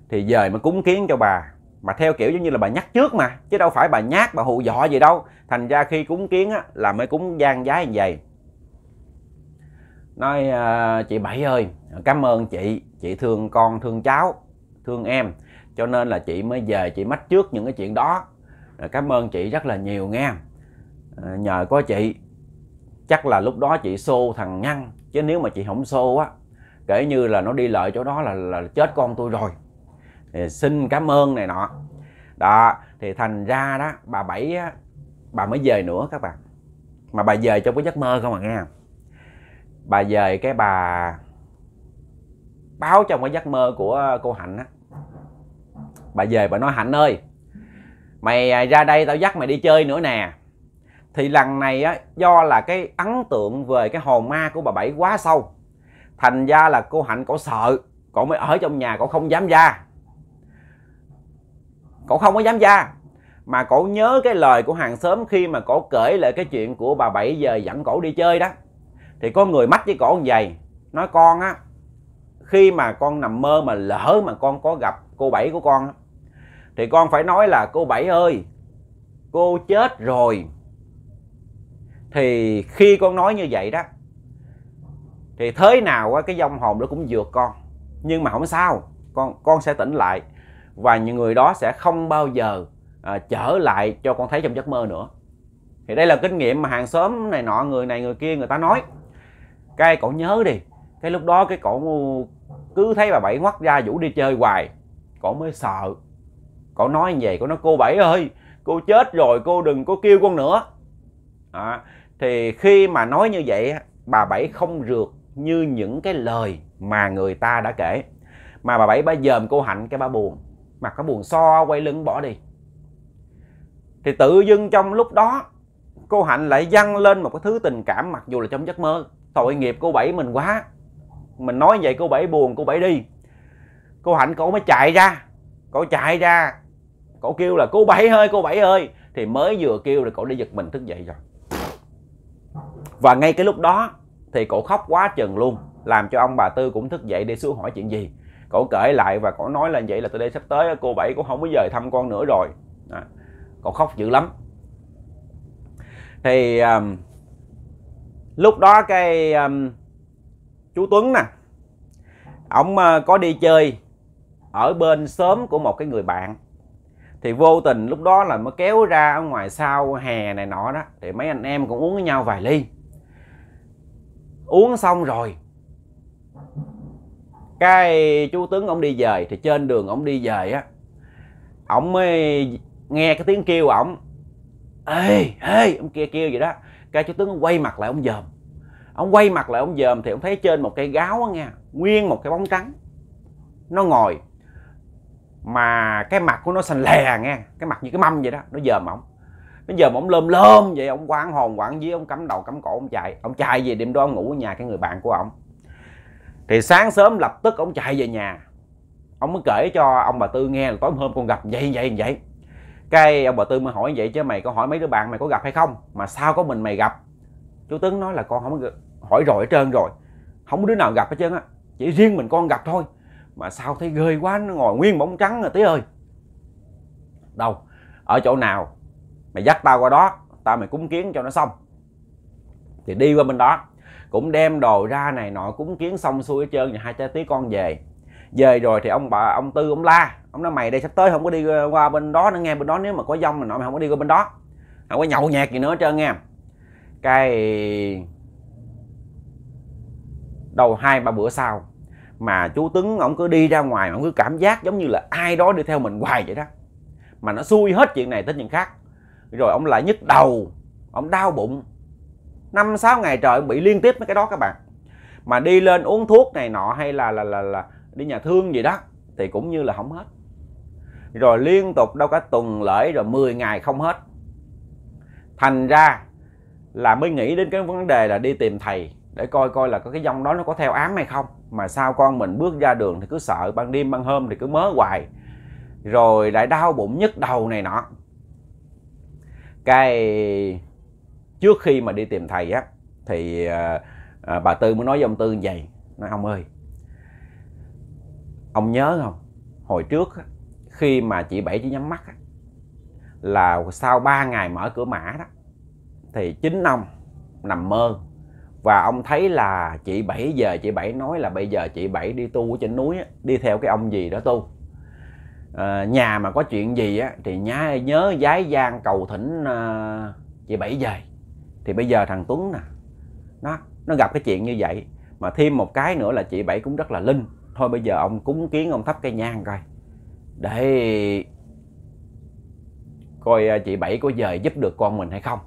S1: thì dời mà cúng kiến cho bà mà theo kiểu giống như là bà nhắc trước mà chứ đâu phải bà nhát bà hù dọa gì đâu thành ra khi cúng kiến á, là mới cúng gian giái như vậy nói uh, chị bảy ơi cảm ơn chị chị thương con thương cháu thương em cho nên là chị mới về chị mách trước những cái chuyện đó cảm ơn chị rất là nhiều nghe à, nhờ có chị chắc là lúc đó chị xô thằng ngăn chứ nếu mà chị không xô á kể như là nó đi lợi chỗ đó là là chết con tôi rồi thì xin cảm ơn này nọ đó thì thành ra đó bà bảy á, bà mới về nữa các bạn mà bà về trong cái giấc mơ không à nghe bà về cái bà báo trong cái giấc mơ của cô hạnh á bà về bà nói hạnh ơi mày ra đây tao dắt mày đi chơi nữa nè thì lần này á do là cái ấn tượng về cái hồn ma của bà bảy quá sâu thành ra là cô hạnh cổ sợ cổ mới ở trong nhà cổ không dám ra cổ không có dám ra mà cổ nhớ cái lời của hàng xóm khi mà cổ kể lại cái chuyện của bà bảy giờ dẫn cổ đi chơi đó thì có người mắt với cổ như vậy nói con á khi mà con nằm mơ mà lỡ mà con có gặp cô bảy của con á thì con phải nói là cô bảy ơi cô chết rồi thì khi con nói như vậy đó thì thế nào á, cái dông hồn đó cũng vượt con nhưng mà không sao con con sẽ tỉnh lại và những người đó sẽ không bao giờ à, trở lại cho con thấy trong giấc mơ nữa thì đây là kinh nghiệm mà hàng xóm này nọ người này người kia người ta nói cái cậu nhớ đi cái lúc đó cái cậu cứ thấy bà bảy ngoắt ra vũ đi chơi hoài cậu mới sợ cậu nói như vậy cậu nói cô bảy ơi cô chết rồi cô đừng có kêu con nữa à, thì khi mà nói như vậy bà bảy không rượt như những cái lời mà người ta đã kể mà bà bảy bà dòm cô hạnh cái bà buồn mặc có buồn so quay lưng bỏ đi thì tự dưng trong lúc đó cô hạnh lại dâng lên một cái thứ tình cảm mặc dù là trong giấc mơ tội nghiệp cô bảy mình quá mình nói vậy cô bảy buồn cô bảy đi cô hạnh cổ mới chạy ra cổ chạy ra cổ kêu là cô bảy ơi cô bảy ơi thì mới vừa kêu rồi cổ đi giật mình thức dậy rồi và ngay cái lúc đó thì cổ khóc quá chừng luôn làm cho ông bà tư cũng thức dậy để xuống hỏi chuyện gì cổ kể lại và cổ nói là vậy là từ đây sắp tới cô bảy cũng không có về thăm con nữa rồi à, cổ khóc dữ lắm thì um, lúc đó cái um, chú tuấn nè ông uh, có đi chơi ở bên xóm của một cái người bạn thì vô tình lúc đó là mới kéo ra ở ngoài sau hè này nọ đó thì mấy anh em cũng uống với nhau vài ly uống xong rồi cái chú tướng ông đi về thì trên đường ông đi về á ông mới nghe cái tiếng kêu ổng ê ê ông kia kêu vậy đó cái chú tướng quay mặt lại ông dòm ông quay mặt lại ông dòm thì ông thấy trên một cây gáo á nha nguyên một cái bóng trắng nó ngồi mà cái mặt của nó xanh lè nghe cái mặt như cái mâm vậy đó nó dòm ổng bây giờ mà ông lơm lơm vậy ông quán hồn quảng dí ông cắm đầu cắm cổ ông chạy ông chạy về đêm đó ông ngủ ở nhà cái người bạn của ông thì sáng sớm lập tức ông chạy về nhà ông mới kể cho ông bà tư nghe là tối hôm con gặp vậy vậy vậy cái ông bà tư mới hỏi vậy chứ mày có hỏi mấy đứa bạn mày có gặp hay không mà sao có mình mày gặp chú tướng nói là con không hỏi rồi hết trơn rồi không có đứa nào gặp hết trơn á chỉ riêng mình con gặp thôi mà sao thấy ghê quá nó ngồi nguyên bóng trắng rồi à, tí ơi đâu ở chỗ nào mày dắt tao qua đó tao mày cúng kiến cho nó xong thì đi qua bên đó cũng đem đồ ra này nọ cúng kiến xong xuôi hết trơn rồi hai cha tí con về về rồi thì ông bà ông tư ông la ông nói mày đây sắp tới không có đi qua bên đó nữa nghe bên đó nếu mà có dông mà nọ mày không có đi qua bên đó không có nhậu nhạc gì nữa hết trơn nghe cái đầu hai ba bữa sau mà chú tướng ông cứ đi ra ngoài mà cứ cảm giác giống như là ai đó đi theo mình hoài vậy đó mà nó xui hết chuyện này tới chuyện khác rồi ông lại nhức đầu ông đau bụng năm sáu ngày trời ông bị liên tiếp mấy cái đó các bạn mà đi lên uống thuốc này nọ hay là là là, là đi nhà thương gì đó thì cũng như là không hết rồi liên tục đâu cả tuần lễ rồi 10 ngày không hết thành ra là mới nghĩ đến cái vấn đề là đi tìm thầy để coi coi là có cái dòng đó nó có theo ám hay không mà sao con mình bước ra đường thì cứ sợ ban đêm ban hôm thì cứ mớ hoài rồi lại đau bụng nhức đầu này nọ cái trước khi mà đi tìm thầy á thì à, bà tư mới nói với ông tư như vậy nói ông ơi ông nhớ không hồi trước á, khi mà chị bảy chỉ nhắm mắt á, là sau 3 ngày mở cửa mã đó thì chính ông nằm mơ và ông thấy là chị bảy giờ chị bảy nói là bây giờ chị bảy đi tu ở trên núi á, đi theo cái ông gì đó tu Ờ, nhà mà có chuyện gì á thì nhá, nhớ giái gian cầu thỉnh à, chị bảy về thì bây giờ thằng tuấn nè nó nó gặp cái chuyện như vậy mà thêm một cái nữa là chị bảy cũng rất là linh thôi bây giờ ông cúng kiến ông thắp cây nhang coi để coi ờ, chị bảy có về giúp được con mình hay không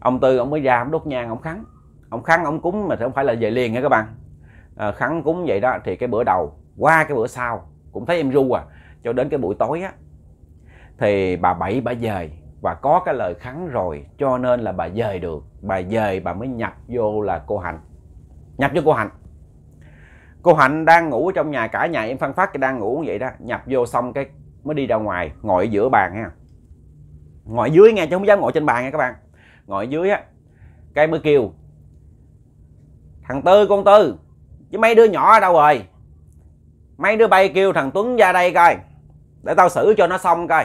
S1: ông tư ông mới ra ông đốt nhang ông khắn ông khắn ông cúng mà không phải là về liền nha các bạn à, khắn cúng vậy đó thì cái bữa đầu qua cái bữa sau cũng thấy em ru à cho đến cái buổi tối á thì bà bảy bà dời và có cái lời khắn rồi cho nên là bà dời được bà dời bà mới nhập vô là cô hạnh nhập vô cô hạnh cô hạnh đang ngủ trong nhà cả nhà em phân phát đang ngủ vậy đó nhập vô xong cái mới đi ra ngoài ngồi ở giữa bàn nha ngồi dưới nghe chứ không dám ngồi trên bàn nha các bạn ngồi dưới á cái mới kêu thằng tư con tư chứ mấy đứa nhỏ ở đâu rồi mấy đứa bay kêu thằng tuấn ra đây coi để tao xử cho nó xong coi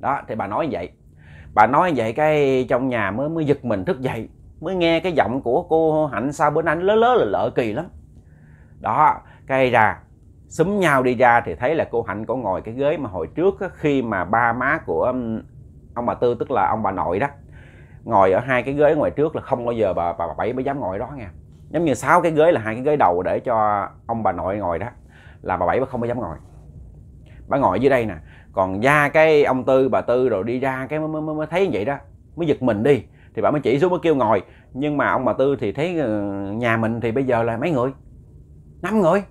S1: đó thì bà nói vậy bà nói vậy cái trong nhà mới mới giật mình thức dậy mới nghe cái giọng của cô hạnh sao bữa nay lớ lớ là lợ kỳ lắm đó cây ra xúm nhau đi ra thì thấy là cô hạnh có ngồi cái ghế mà hồi trước khi mà ba má của ông bà tư tức là ông bà nội đó ngồi ở hai cái ghế ngoài trước là không bao giờ bà bà, bà bảy mới dám ngồi đó nha giống như sáu cái ghế là hai cái ghế đầu để cho ông bà nội ngồi đó là bà bảy không có dám ngồi bà ngồi dưới đây nè còn ra cái ông tư bà tư rồi đi ra cái mới, mới, mới thấy vậy đó mới giật mình đi thì bà mới chỉ xuống mới kêu ngồi nhưng mà ông bà tư thì thấy ờ, nhà mình thì bây giờ là mấy người năm người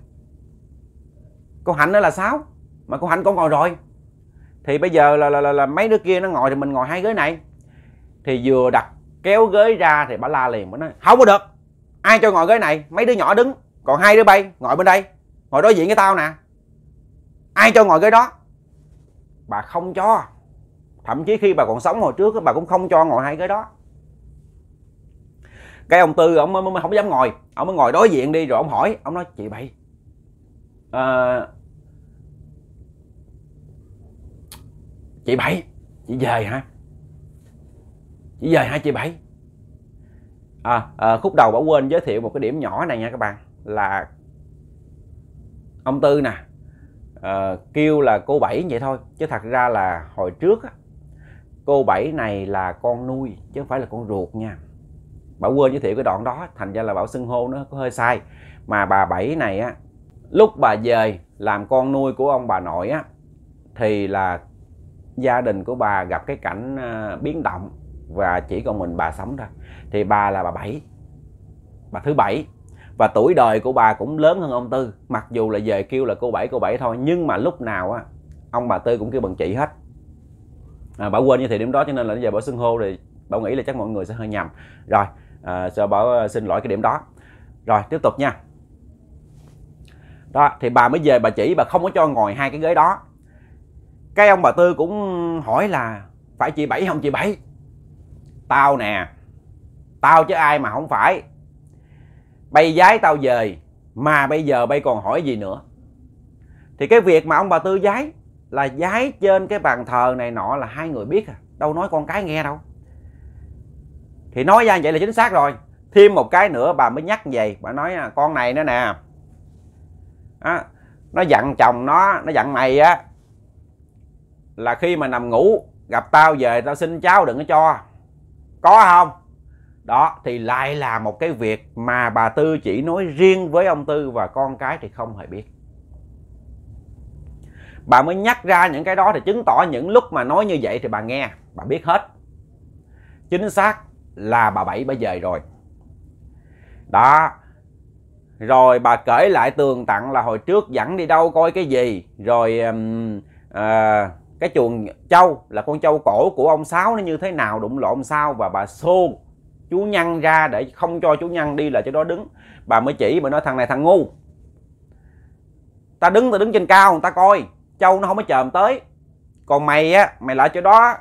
S1: cô hạnh đó là sáu mà cô hạnh cũng ngồi rồi thì bây giờ là, là, là, là mấy đứa kia nó ngồi thì mình ngồi hai ghế này thì vừa đặt kéo ghế ra thì bà la liền bà nói không có được ai cho ngồi ghế này mấy đứa nhỏ đứng còn hai đứa bay ngồi bên đây ngồi đối diện với tao nè ai cho ngồi ghế đó bà không cho thậm chí khi bà còn sống hồi trước bà cũng không cho ngồi hai ghế đó cái ông tư ông, ông không dám ngồi ông mới ngồi đối diện đi rồi ông hỏi ông nói chị bảy à, chị bảy chị về hả chị về hả chị bảy à, à khúc đầu bảo quên giới thiệu một cái điểm nhỏ này nha các bạn là ông tư nè uh, kêu là cô bảy vậy thôi chứ thật ra là hồi trước á, cô bảy này là con nuôi chứ không phải là con ruột nha bảo quên giới thiệu cái đoạn đó thành ra là bảo xưng hô nó có hơi sai mà bà bảy này á lúc bà về làm con nuôi của ông bà nội á thì là gia đình của bà gặp cái cảnh ờ, biến động và chỉ còn mình bà sống thôi thì bà là bà bảy bà thứ bảy và tuổi đời của bà cũng lớn hơn ông tư mặc dù là về kêu là cô bảy cô bảy thôi nhưng mà lúc nào á ông bà tư cũng kêu bằng chị hết à, bảo quên như thời điểm đó cho nên là giờ bảo xưng hô thì bảo nghĩ là chắc mọi người sẽ hơi nhầm rồi à, sao bảo ờ, xin lỗi cái điểm đó rồi tiếp tục nha đó thì bà mới về bà chỉ bà không có cho ngồi hai cái ghế đó cái ông bà tư cũng hỏi là phải chị bảy không chị bảy tao nè tao chứ ai mà không phải bay giái tao về mà bây giờ bay còn hỏi gì nữa thì cái việc mà ông bà tư giái là giái trên cái bàn thờ này nọ là hai người biết à đâu nói con cái nghe đâu thì nói ra vậy là chính xác rồi thêm một cái nữa bà mới nhắc về bà nói là con này nữa nè à, nó dặn chồng nó nó dặn mày á là khi mà nằm ngủ gặp tao về tao xin cháu đừng có cho có không đó thì lại là một cái việc mà bà tư chỉ nói riêng với ông tư và con cái thì không hề biết bà mới nhắc ra những cái đó thì chứng tỏ những lúc mà nói như vậy thì bà nghe bà biết hết chính xác là bà bảy bây giờ rồi đó rồi bà kể lại tường tặng là hồi trước dẫn đi đâu coi cái gì rồi um, uh, cái chuồng trâu là con trâu cổ của ông sáu nó như thế nào đụng lộn sao và bà xô chú nhân ra để không cho chú nhân đi là chỗ đó đứng bà mới chỉ bà nói thằng này thằng ngu ta đứng ta đứng trên cao người ta coi châu nó không có chờm tới còn mày á mày lại chỗ đó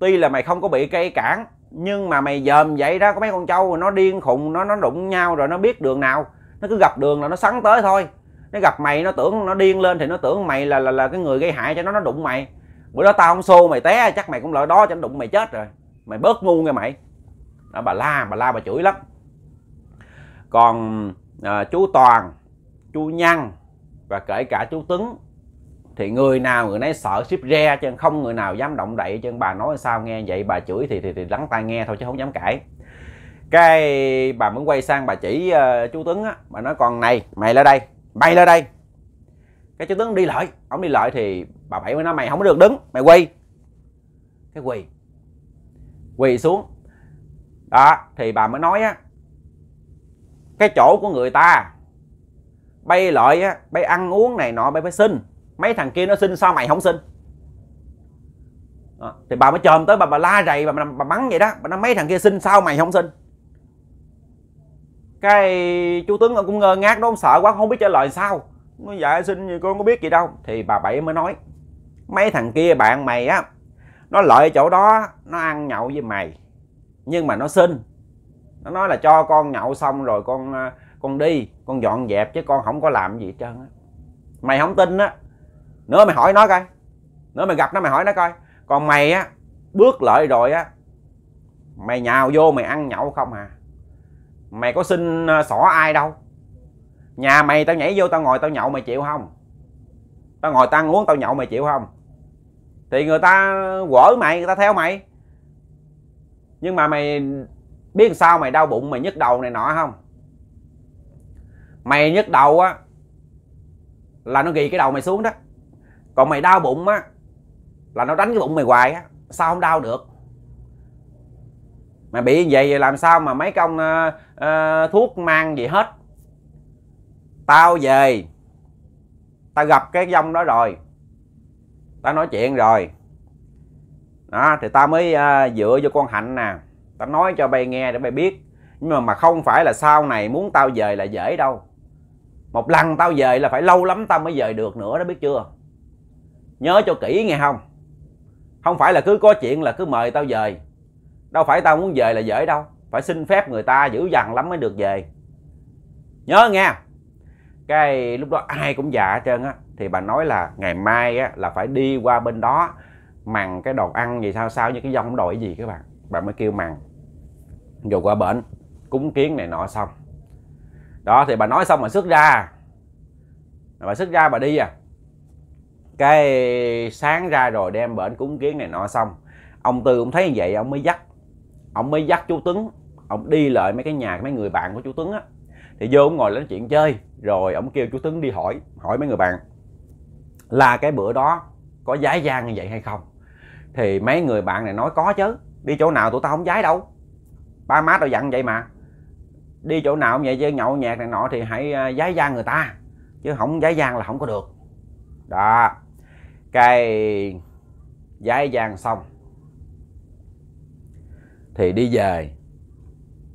S1: tuy là mày không có bị cây cản nhưng mà mày dòm vậy đó có mấy con trâu nó điên khùng nó nó đụng nhau rồi nó biết đường nào nó cứ gặp đường là nó sắn tới thôi nó gặp mày nó tưởng nó điên lên thì nó tưởng mày là là là cái người gây hại cho nó nó đụng mày bữa đó tao không xô mày té chắc mày cũng lợi đó cho nó đụng mày chết rồi mày bớt ngu nghe mày đó, bà la bà la bà chửi lắm còn à, chú toàn chú nhăn và kể cả chú tuấn thì người nào người nấy sợ ship re chứ không người nào dám động đậy chứ bà nói sao nghe vậy bà chửi thì thì, thì lắng tai nghe thôi chứ không dám cãi cái bà muốn quay sang bà chỉ uh, chú tuấn á bà nói còn này mày lên đây mày lên đây cái chú tuấn đi lại ông đi lại thì bà bảy mới nói mày không được đứng mày quỳ cái quỳ quỳ xuống đó thì bà mới nói á cái chỗ của người ta bay lợi á bay ăn uống này nọ bay phải xin mấy thằng kia nó xin sao mày không xin đó. thì bà mới chồm tới bà bà la rầy bà, bà, bà mắng vậy đó bà nói mấy thằng kia xin sao mày không xin cái chú tướng ông cũng ngơ ngác đó ông sợ quá không biết trả lời sao nó dạ xin gì con có biết gì đâu thì bà bảy mới nói mấy thằng kia bạn mày á nó lợi chỗ đó nó ăn nhậu với mày nhưng mà nó xin nó nói là cho con nhậu xong rồi con à, con đi con dọn dẹp chứ con không có làm gì hết trơn á mày không tin á nữa mày hỏi nó coi nữa mày gặp nó mày hỏi nó coi còn mày á bước lợi rồi á mày nhào vô mày ăn nhậu không à mày có xin à, xỏ ai đâu nhà mày tao nhảy vô tao ngồi tao nhậu mày chịu không tao ngồi tao ăn uống tao nhậu mày chịu không thì người ta quở mày người ta theo mày nhưng mà mày biết sao mày đau bụng mày nhức đầu này nọ không mày nhức đầu á là nó ghi cái đầu mày xuống đó còn mày đau bụng á là nó đánh cái bụng mày hoài á sao không đau được mày bị vậy vậy làm sao mà mấy công uh, ờ, uh, ờ, thuốc mang gì hết tao về tao gặp cái dông đó rồi tao nói chuyện rồi đó à, thì ta mới à, dựa vô con hạnh nè ta nói cho bay nghe để bay biết nhưng mà mà không phải là sau này muốn tao về là dễ đâu một lần tao về là phải lâu lắm tao mới về được nữa đó biết chưa nhớ cho kỹ nghe không không phải là cứ có chuyện là cứ mời tao về đâu phải tao muốn về là dễ đâu phải xin phép người ta dữ dằn lắm mới được về nhớ nghe cái lúc đó ai cũng dạ hết trơn á thì bà nói là ngày mai á, là phải đi qua bên đó mằn cái đồ ăn gì sao sao như cái dông đổi gì các bạn bạn mới kêu mằn rồi qua bển cúng kiến này nọ xong đó thì bà nói xong bà xuất ra bà xuất ra bà đi à cái sáng ra rồi đem bển cúng kiến này nọ xong ông tư cũng thấy như vậy ông mới dắt ông mới dắt chú tuấn ông đi lại mấy cái nhà mấy người bạn của chú tuấn á thì vô ông ngồi nói chuyện chơi rồi ông kêu chú tuấn đi hỏi hỏi mấy người bạn là cái bữa đó có giá gian như vậy hay không thì mấy người bạn này nói có chứ đi chỗ nào tụi tao không giái đâu ba má tao dặn vậy mà đi chỗ nào vậy chứ nhậu nhạc này nọ thì hãy à, giái gian người ta chứ không giái gian là không có được đó cái giái gian xong thì đi về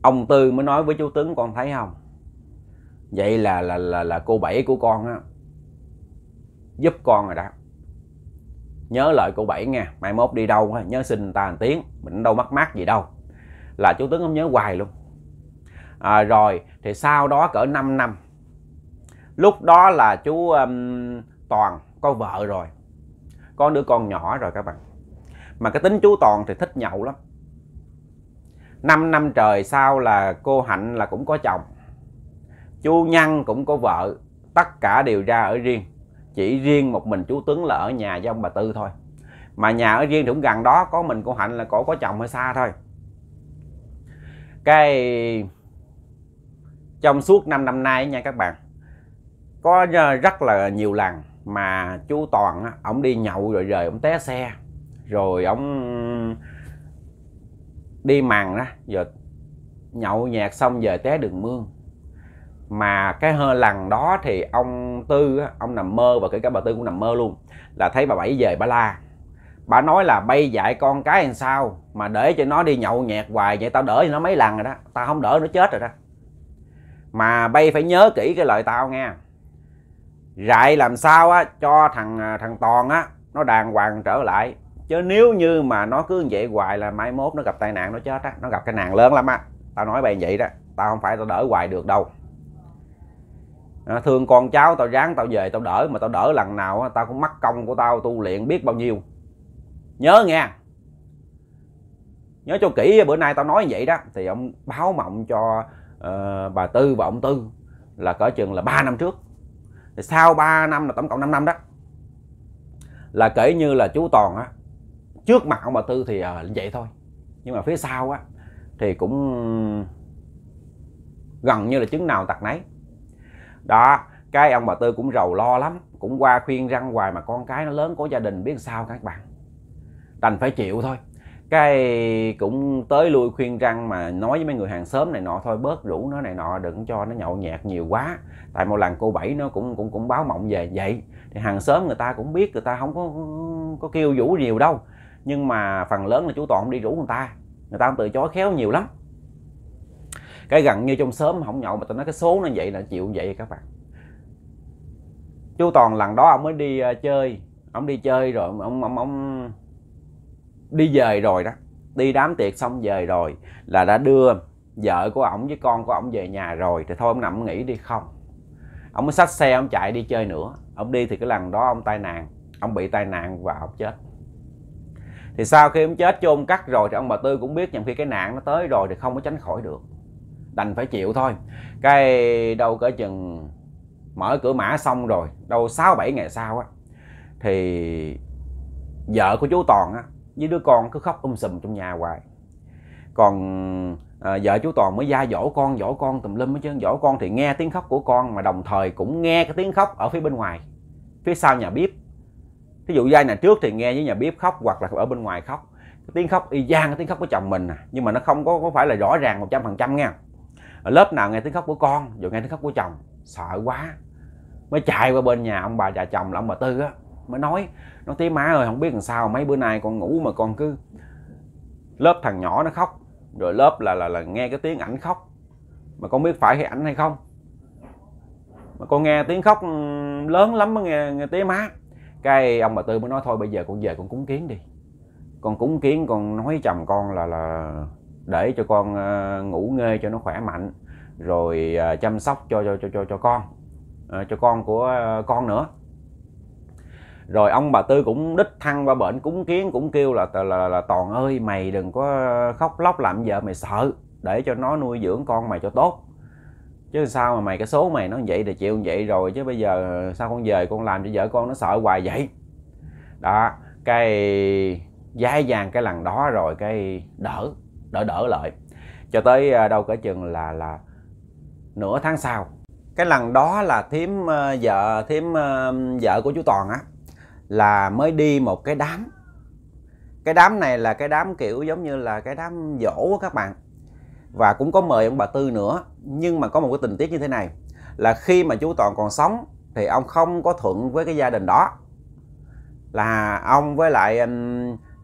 S1: ông tư mới nói với chú tướng con thấy không vậy là là là, là cô bảy của con á giúp con rồi đó nhớ lời cô bảy nha mai mốt đi đâu nhớ xin tàn tiếng mình đâu mắc mát gì đâu là chú tướng không nhớ hoài luôn à, rồi thì sau đó cỡ 5 năm lúc đó là chú um, Toàn có vợ rồi có đứa con nhỏ rồi các bạn mà cái tính chú Toàn thì thích nhậu lắm 5 năm trời sau là cô Hạnh là cũng có chồng chú Nhân cũng có vợ Tất cả đều ra ở riêng chỉ riêng một mình chú Tuấn là ở nhà với ông bà Tư thôi mà nhà ở riêng thì cũng gần đó có mình cô Hạnh là cổ có chồng hơi xa thôi cái trong suốt 5 năm nay nha các bạn có ờ, rất là nhiều lần mà chú Toàn ổng đi nhậu rồi rồi ổng té xe rồi ổng đi màng đó giờ nhậu nhạt xong về té đường mương mà cái hơ lần đó thì ông tư ông nằm mơ và kể cả bà tư cũng nằm mơ luôn là thấy bà bảy về bà la bà nói là bay dạy con cái làm sao mà để cho nó đi nhậu nhẹt hoài vậy tao đỡ cho nó mấy lần rồi đó tao không đỡ nó chết rồi đó mà bay phải nhớ kỹ cái lời tao nghe dạy làm sao á cho thằng à, thằng toàn á nó đàng hoàng trở lại chứ nếu như mà nó cứ vậy hoài là mai mốt nó gặp tai nạn nó chết á nó gặp cái nạn lớn lắm á tao nói bay vậy đó tao không phải tao đỡ hoài được đâu à, thương con cháu tao ráng tao về tao đỡ mà tao đỡ lần nào tao cũng mắc công của tao tu luyện biết bao nhiêu nhớ nghe nhớ cho kỹ bữa nay tao nói như vậy đó thì ông báo mộng cho uh, bà tư và ông tư là cỡ chừng là 3 năm trước thì sau 3 năm là tổng cộng 5 năm đó là kể như là chú toàn á trước mặt ông bà tư thì uh, vậy thôi nhưng mà phía sau á thì cũng gần như là chứng nào tật nấy đó cái ông bà tư cũng rầu lo lắm cũng qua khuyên răng hoài mà con cái nó lớn có gia đình biết sao các bạn đành phải chịu thôi cái cũng tới lui khuyên răng mà nói với mấy người hàng xóm này nọ thôi bớt rủ nó này nọ đừng cho nó nhậu nhẹt nhiều quá tại một lần cô bảy nó cũng cũng cũng báo mộng về vậy thì hàng xóm người ta cũng biết người ta không có có kêu vũ nhiều đâu nhưng mà phần lớn là chú toàn đi rủ người ta người ta cũng từ chối khéo nhiều lắm cái gần như trong sớm không nhậu mà tao nói cái số nó vậy là chịu vậy các bạn chú toàn lần đó ông mới đi ờ, chơi ông đi chơi rồi ông ông ông đi về rồi đó đi đám tiệc xong về rồi là đã đưa vợ của ổng với con của ổng về nhà rồi thì thôi ông nằm nghỉ đi không ông mới xách xe ông chạy đi chơi nữa ông đi thì cái lần đó ông tai nạn ông bị tai nạn và ông chết thì sau khi ông chết chôn cắt rồi thì ông bà tư cũng biết nhằm khi cái nạn nó tới rồi thì không có tránh khỏi được đành phải chịu thôi cái đâu cỡ chừng mở cửa mã xong rồi đâu sáu bảy ngày sau á thì vợ của chú toàn á với đứa con cứ khóc um sùm trong nhà hoài còn à, vợ chú toàn mới ra dỗ con dỗ con tùm lum hết trơn dỗ con thì nghe tiếng khóc của con mà đồng thời cũng nghe cái tiếng khóc ở phía bên ngoài phía sau nhà bếp ví dụ giai này trước thì nghe với nhà bếp khóc hoặc là ở bên ngoài khóc cái tiếng khóc y gian cái tiếng khóc của chồng mình à nhưng mà nó không có, có phải là rõ ràng một trăm phần trăm nha ở lớp nào nghe tiếng khóc của con rồi nghe tiếng khóc của chồng sợ quá mới chạy qua bên nhà ông bà già chồng là ông bà tư á mới nói nó tí má ơi không biết làm sao mấy bữa nay con ngủ mà con cứ lớp thằng nhỏ nó khóc rồi lớp là là là nghe cái tiếng ảnh khóc mà con biết phải hay ảnh hay không mà con nghe tiếng khóc lớn lắm mới nghe, nghe tiếng má cái ông bà tư mới nói thôi bây giờ con về con cúng kiến đi con cúng kiến con nói chồng con là là để cho con ờ, ngủ nghê cho nó khỏe mạnh rồi ờ, chăm sóc cho cho cho cho, cho con ờ, cho con của con nữa rồi ông bà tư cũng đích thăng qua bệnh cúng kiến cũng kêu là là, là là toàn ơi mày đừng có khóc lóc làm vợ mày sợ để cho nó nuôi dưỡng con mày cho tốt chứ sao mà mày cái số mày nó vậy thì chịu vậy rồi chứ bây giờ sao con về con làm cho vợ con nó sợ hoài vậy đó cái dai dàng cái lần đó rồi cái đỡ đỡ đỡ lại cho tới à, đâu cả chừng là là nửa tháng sau cái lần đó là thím ờ, vợ thím ờ, vợ của chú toàn á là mới đi một cái đám cái đám này là cái đám kiểu giống như là cái đám dỗ á các bạn và cũng có mời ông bà tư nữa nhưng mà có một cái tình tiết như thế này là khi mà chú toàn còn sống thì ông không có thuận với cái gia đình đó là ông với lại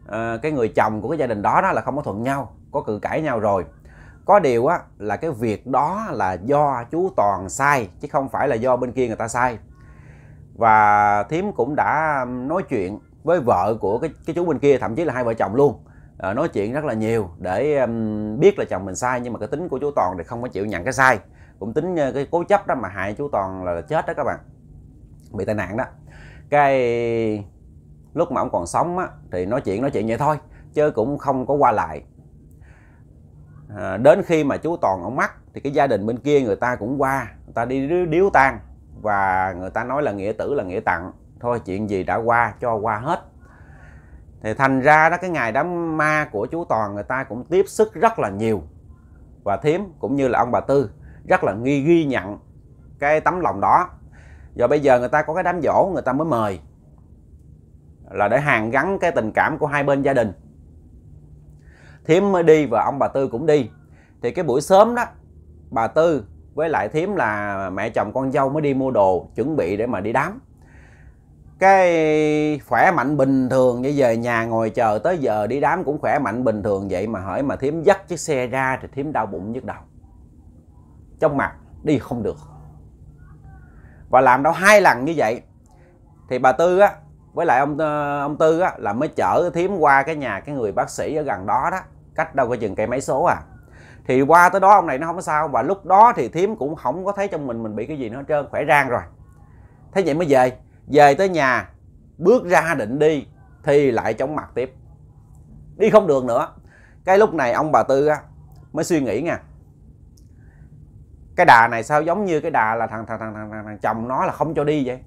S1: ờ, cái người chồng của cái gia đình đó đó là không có thuận nhau có cự cãi nhau rồi có điều á là cái việc đó là do chú toàn sai chứ không phải là do bên kia người ta sai và thím cũng đã nói chuyện với vợ của cái, cái chú bên kia thậm chí là hai vợ chồng luôn à, nói chuyện rất là nhiều để um, biết là chồng mình sai nhưng mà cái tính của chú toàn thì không có chịu nhận cái sai cũng tính cái cố chấp đó mà hại chú toàn là, là chết đó các bạn bị tai nạn đó cái lúc mà ông còn sống á thì nói chuyện nói chuyện vậy thôi chứ cũng không có qua lại À, đến khi mà chú toàn ông mắc thì cái gia đình bên kia người ta cũng qua người ta đi điếu tang và người ta nói là nghĩa tử là nghĩa tặng thôi chuyện gì đã qua cho qua hết thì thành ra đó cái ngày đám ma của chú toàn người ta cũng tiếp sức rất là nhiều và thím cũng như là ông bà tư rất là nghi ghi nhận cái tấm lòng đó và bây giờ người ta có cái đám dỗ người ta mới mời là để hàn gắn cái tình cảm của hai bên gia đình thím mới đi và ông bà tư cũng đi thì cái buổi sớm đó bà tư với lại thím là mẹ chồng con dâu mới đi mua đồ chuẩn bị để mà đi đám cái khỏe mạnh bình thường như về nhà ngồi chờ tới giờ đi đám cũng khỏe mạnh bình thường vậy mà hỏi mà thím dắt chiếc xe ra thì thím đau bụng nhức đầu trong mặt đi không được và làm đâu hai lần như vậy thì bà tư á với lại ông ờ, ông tư á là mới chở thím qua cái nhà cái người bác sĩ ở gần đó đó cách đâu có chừng cây máy số à thì qua tới đó ông này nó không có sao và lúc đó thì thím cũng không có thấy trong mình mình bị cái gì nữa trơn khỏe rang rồi thế vậy mới về về tới nhà bước ra định đi thì lại chóng mặt tiếp đi không được nữa cái lúc này ông bà tư á, mới suy nghĩ nha cái đà này sao giống như cái đà là thằng thằng thằng thằng, thằng, thằng chồng nó là không cho đi vậy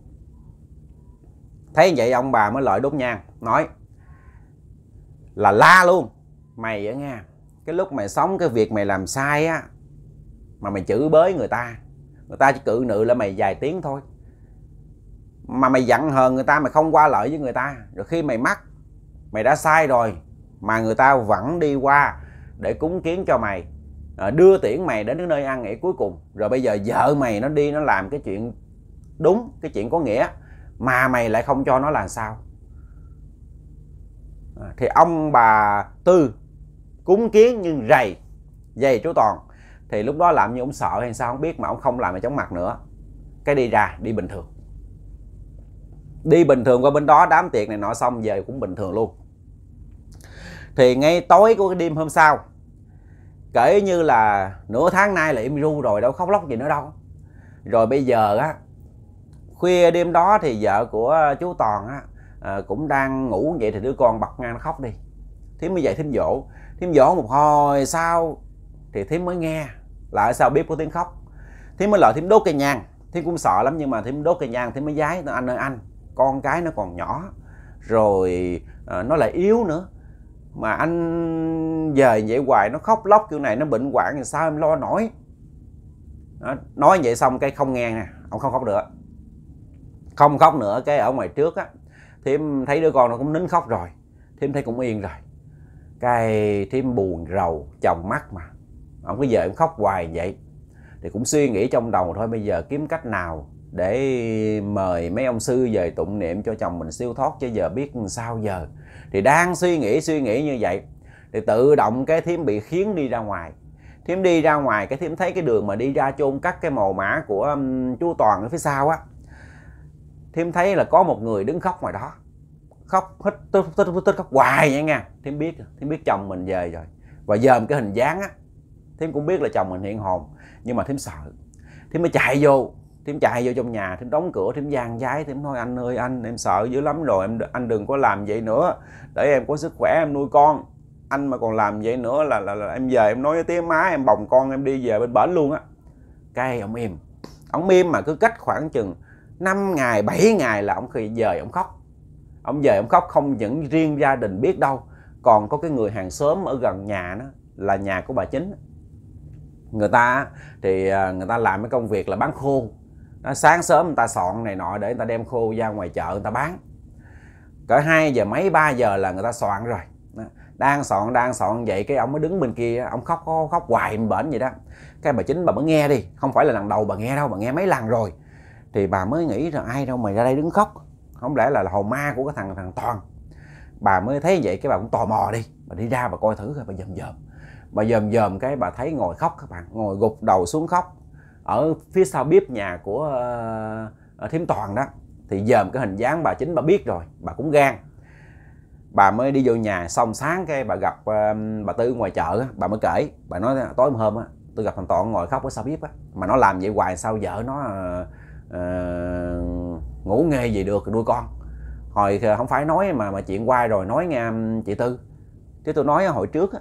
S1: thấy vậy ông bà mới lợi đốt nhang nói là la luôn mày á nha cái lúc mày sống cái việc mày làm sai á mà mày chửi bới người ta người ta chỉ cự nữ là mày vài tiếng thôi mà mày giận hờn người ta mày không qua lợi với người ta rồi khi mày mắc mày đã sai rồi mà người ta vẫn đi qua để cúng kiến cho mày ờ, đưa tiễn mày đến cái nơi ăn nghỉ cuối cùng rồi bây giờ vợ mày nó đi nó làm cái chuyện đúng cái chuyện có nghĩa mà mày lại không cho nó làm sao à, thì ông bà tư cúng kiến nhưng rầy dày chú toàn thì lúc đó làm như ông sợ hay sao không biết mà ông không làm mà chóng mặt nữa cái đi ra đi bình thường đi bình thường qua bên đó đám tiệc này nọ xong về cũng bình thường luôn thì ngay tối của cái đêm hôm sau kể như là nửa tháng nay là im ru rồi đâu khóc lóc gì nữa đâu rồi bây giờ á khuya đêm đó thì vợ của chú toàn á à, cũng đang ngủ vậy thì đứa con bật ngang khóc đi thế mới dậy thím dỗ thím dỗ một hồi sau thì thím mới nghe là sao biết có tiếng khóc thím mới lợi thím đốt cây nhang thím cũng sợ lắm nhưng mà thím đốt cây nhang thím mới giái anh ơi anh con cái nó còn nhỏ rồi à, nó lại yếu nữa mà anh về vậy hoài nó khóc lóc kiểu này nó bệnh hoạn thì sao em lo nổi đó, nói vậy xong cái không nghe nè ông không khóc nữa không khóc nữa cái ở ngoài trước á thì thấy đứa con nó cũng nín khóc rồi thì thấy cũng yên rồi cái thím buồn rầu chồng mắt mà ông cứ giờ em khóc hoài vậy thì cũng suy nghĩ trong đầu thôi bây giờ kiếm cách nào để mời mấy ông sư về tụng niệm cho chồng mình siêu thoát chứ giờ biết sao giờ thì đang suy nghĩ suy nghĩ như vậy thì tự động cái thím bị khiến đi ra ngoài thím đi ra ngoài cái thím thấy cái đường mà đi ra chôn cắt cái mồ mã của chú toàn ở phía sau á thím thấy là có một người đứng khóc ngoài đó khóc hết tức tức tức khóc hoài vậy nha thím biết thím biết chồng mình về rồi và giờ một cái hình dáng á thím cũng biết là chồng mình hiện hồn nhưng mà thím sợ thím mới chạy vô thím chạy vô trong nhà thím đóng cửa thím gian giấy, thím nói anh ơi anh em sợ dữ lắm rồi em anh đừng có làm vậy nữa để em có sức khỏe em nuôi con anh mà còn làm vậy nữa là là, là em về em nói với tiếng má em bồng con em đi về bên bển luôn á cái ông im ông im mà cứ cách khoảng chừng 5 ngày 7 ngày là ông khi về ông khóc ông về ông khóc không những riêng gia đình biết đâu còn có cái người hàng xóm ở gần nhà đó là nhà của bà chính người ta thì à, người ta làm cái công việc là bán khô đó, sáng sớm người ta soạn này nọ để người ta đem khô ra ngoài chợ người ta bán cỡ 2 giờ mấy 3 giờ là người ta soạn rồi đó. đang soạn đang soạn vậy cái ông mới đứng bên kia ông khóc khóc, khóc hoài bệnh vậy đó cái bà chính bà mới nghe đi không phải là lần đầu bà nghe đâu bà nghe mấy lần rồi thì bà mới nghĩ rằng ai đâu mày ra đây đứng khóc không lẽ là, là hồn ma của cái thằng thằng toàn bà mới thấy vậy cái bà cũng tò mò đi bà đi ra bà coi thử rồi bà dòm dòm bà dòm dòm cái bà thấy ngồi khóc các bạn ngồi gục đầu xuống khóc ở phía sau bếp nhà của uh, thím toàn đó thì dòm cái hình dáng bà chính bà biết rồi bà cũng gan bà mới đi vô nhà xong sáng cái bà gặp uh, bà tư ngoài chợ bà mới kể bà nói tối hôm á tôi gặp thằng toàn ngồi khóc ở sau bếp á mà nó làm vậy hoài sao vợ nó uh, uh, ngủ nghề gì được nuôi con hồi không phải nói mà mà chuyện qua rồi nói nghe chị tư chứ tôi nói hồi trước á,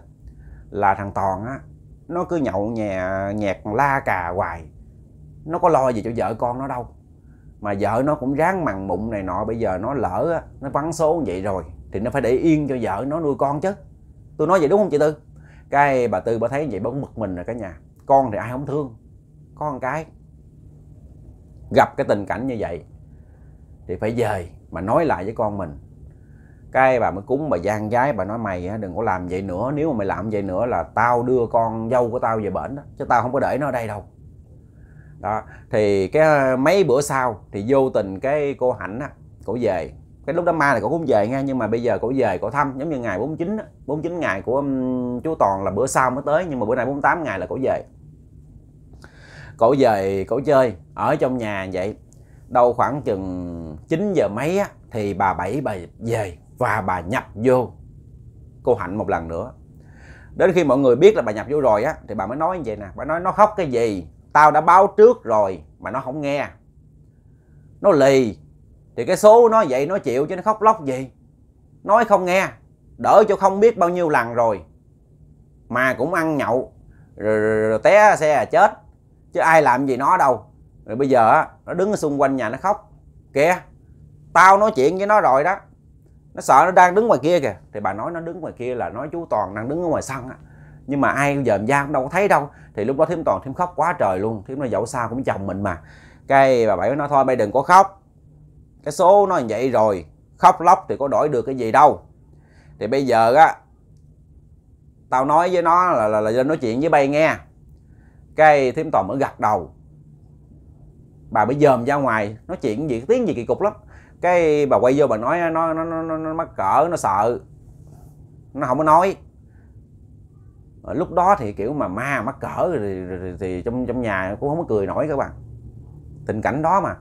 S1: là thằng toàn á nó cứ nhậu nhà nhạc la cà hoài nó có lo gì cho vợ con nó đâu mà vợ nó cũng ráng mằng bụng này nọ bây giờ nó lỡ á, nó vắng số vậy rồi thì nó phải để yên cho vợ nó nuôi con chứ tôi nói vậy đúng không chị tư cái bà tư bà thấy vậy bà cũng bực mình rồi cả nhà con thì ai không thương con cái gặp cái tình cảnh như vậy thì phải về mà nói lại với con mình cái bà mới cúng bà gian gái bà nói mày đừng có làm vậy nữa nếu mà mày làm vậy nữa là tao đưa con dâu của tao về bển đó chứ tao không có để nó ở đây đâu đó thì cái ờ, mấy bữa sau thì vô tình cái cô hạnh á cổ về cái lúc đó ma là cổ cũng về nghe nhưng mà bây giờ cổ về cổ thăm giống như ngày 49 49 ngày của chú toàn là bữa sau mới tới nhưng mà bữa nay 48 ngày là cổ về cổ về cổ chơi ở trong nhà vậy đâu khoảng chừng 9 giờ mấy á, thì bà bảy bà về và bà nhập vô cô hạnh một lần nữa đến khi mọi người biết là bà nhập vô rồi á thì bà mới nói như vậy nè bà nói nó khóc cái gì tao đã báo trước rồi mà nó không nghe nó lì thì cái số nó vậy nó chịu chứ nó khóc lóc gì nói không nghe đỡ cho không biết bao nhiêu lần rồi mà cũng ăn nhậu rồi, rồi, rồi té xe chết chứ ai làm gì nó đâu rồi bây giờ nó đứng ở xung quanh nhà nó khóc kìa tao nói chuyện với nó rồi đó nó sợ nó đang đứng ngoài kia kìa thì bà nói nó đứng ngoài kia là nói chú toàn đang đứng ở ngoài sân á nhưng mà ai dòm da cũng đâu có thấy đâu thì lúc đó thím toàn thím khóc quá trời luôn thím nó dẫu sao cũng chồng mình mà cái bà bảy nó thôi bây đừng có khóc cái số nó như vậy rồi khóc lóc thì có đổi được cái gì đâu thì bây giờ á tao nói với nó là là, là nói chuyện với bay nghe cái thím toàn mới gật đầu bà mới dòm ra ngoài nói chuyện gì tiếng gì kỳ cục lắm cái bà quay vô bà nói nó nó nó nó, nó mắc cỡ nó sợ nó không có nói ờ, lúc đó thì kiểu mà ma mắc cỡ thì, thì, thì trong trong nhà cũng không có cười nổi các bạn tình cảnh đó mà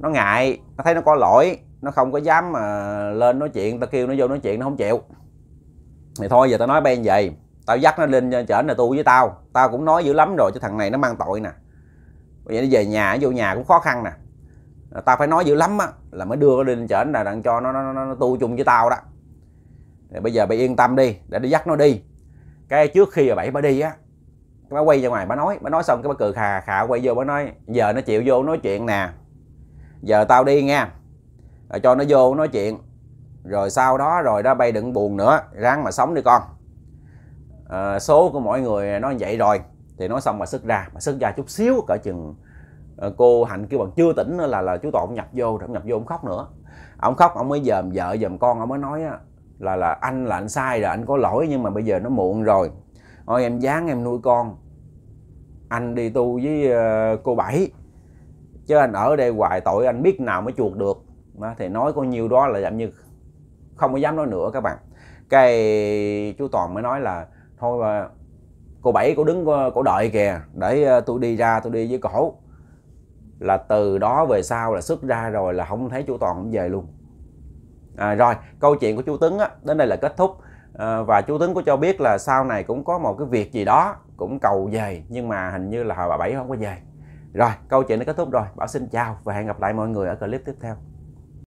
S1: nó ngại nó thấy nó có lỗi nó không có dám mà lên nói chuyện ta kêu nó vô nói chuyện nó không chịu thì thôi giờ tao nói bên vậy tao dắt nó lên chở nè tu với tao tao cũng nói dữ lắm rồi chứ thằng này nó mang tội nè bây giờ nó về nhà vô nhà cũng khó khăn nè tao phải nói dữ lắm á là mới đưa nó lên chở là đặng cho nó, nó, nó, nó tu chung với tao đó rồi bây giờ bà yên tâm đi để đi dắt nó đi cái trước khi bà bảy bà đi á bà quay ra ngoài bà nói bà nói xong cái bà cười khà khà quay vô bà nói giờ nó chịu vô nói chuyện nè giờ tao đi nghe rồi cho nó vô nói chuyện rồi sau đó rồi đó bay đừng buồn nữa ráng mà sống đi con uh, số của mọi người nó vậy rồi thì nói xong mà sức ra mà sức ra chút xíu cỡ chừng uh, cô hạnh kêu bằng chưa tỉnh là là chú tồn nhập vô rồi nhập vô ông khóc nữa ông khóc ông mới dòm vợ dòm con ông mới nói á, là là anh là anh sai rồi anh có lỗi nhưng mà bây giờ nó muộn rồi thôi em dáng em nuôi con anh đi tu với ờ, cô bảy chứ anh ở đây hoài tội anh biết nào mới chuột được mà thì nói có nhiêu đó là giảm như không có dám nói nữa các bạn cái chú toàn mới nói là thôi mà cô bảy cô đứng cô, đợi kìa để ờ, tôi đi ra tôi đi với cổ là từ đó về sau là xuất ra rồi là không thấy chú toàn cũng về luôn à, rồi câu chuyện của chú tấn á, đến đây là kết thúc à, và chú tấn có cho biết là sau này cũng có một cái việc gì đó cũng cầu về nhưng mà hình như là bà bảy không có về rồi câu chuyện đã kết thúc rồi bảo xin chào và hẹn gặp lại mọi người ở clip tiếp theo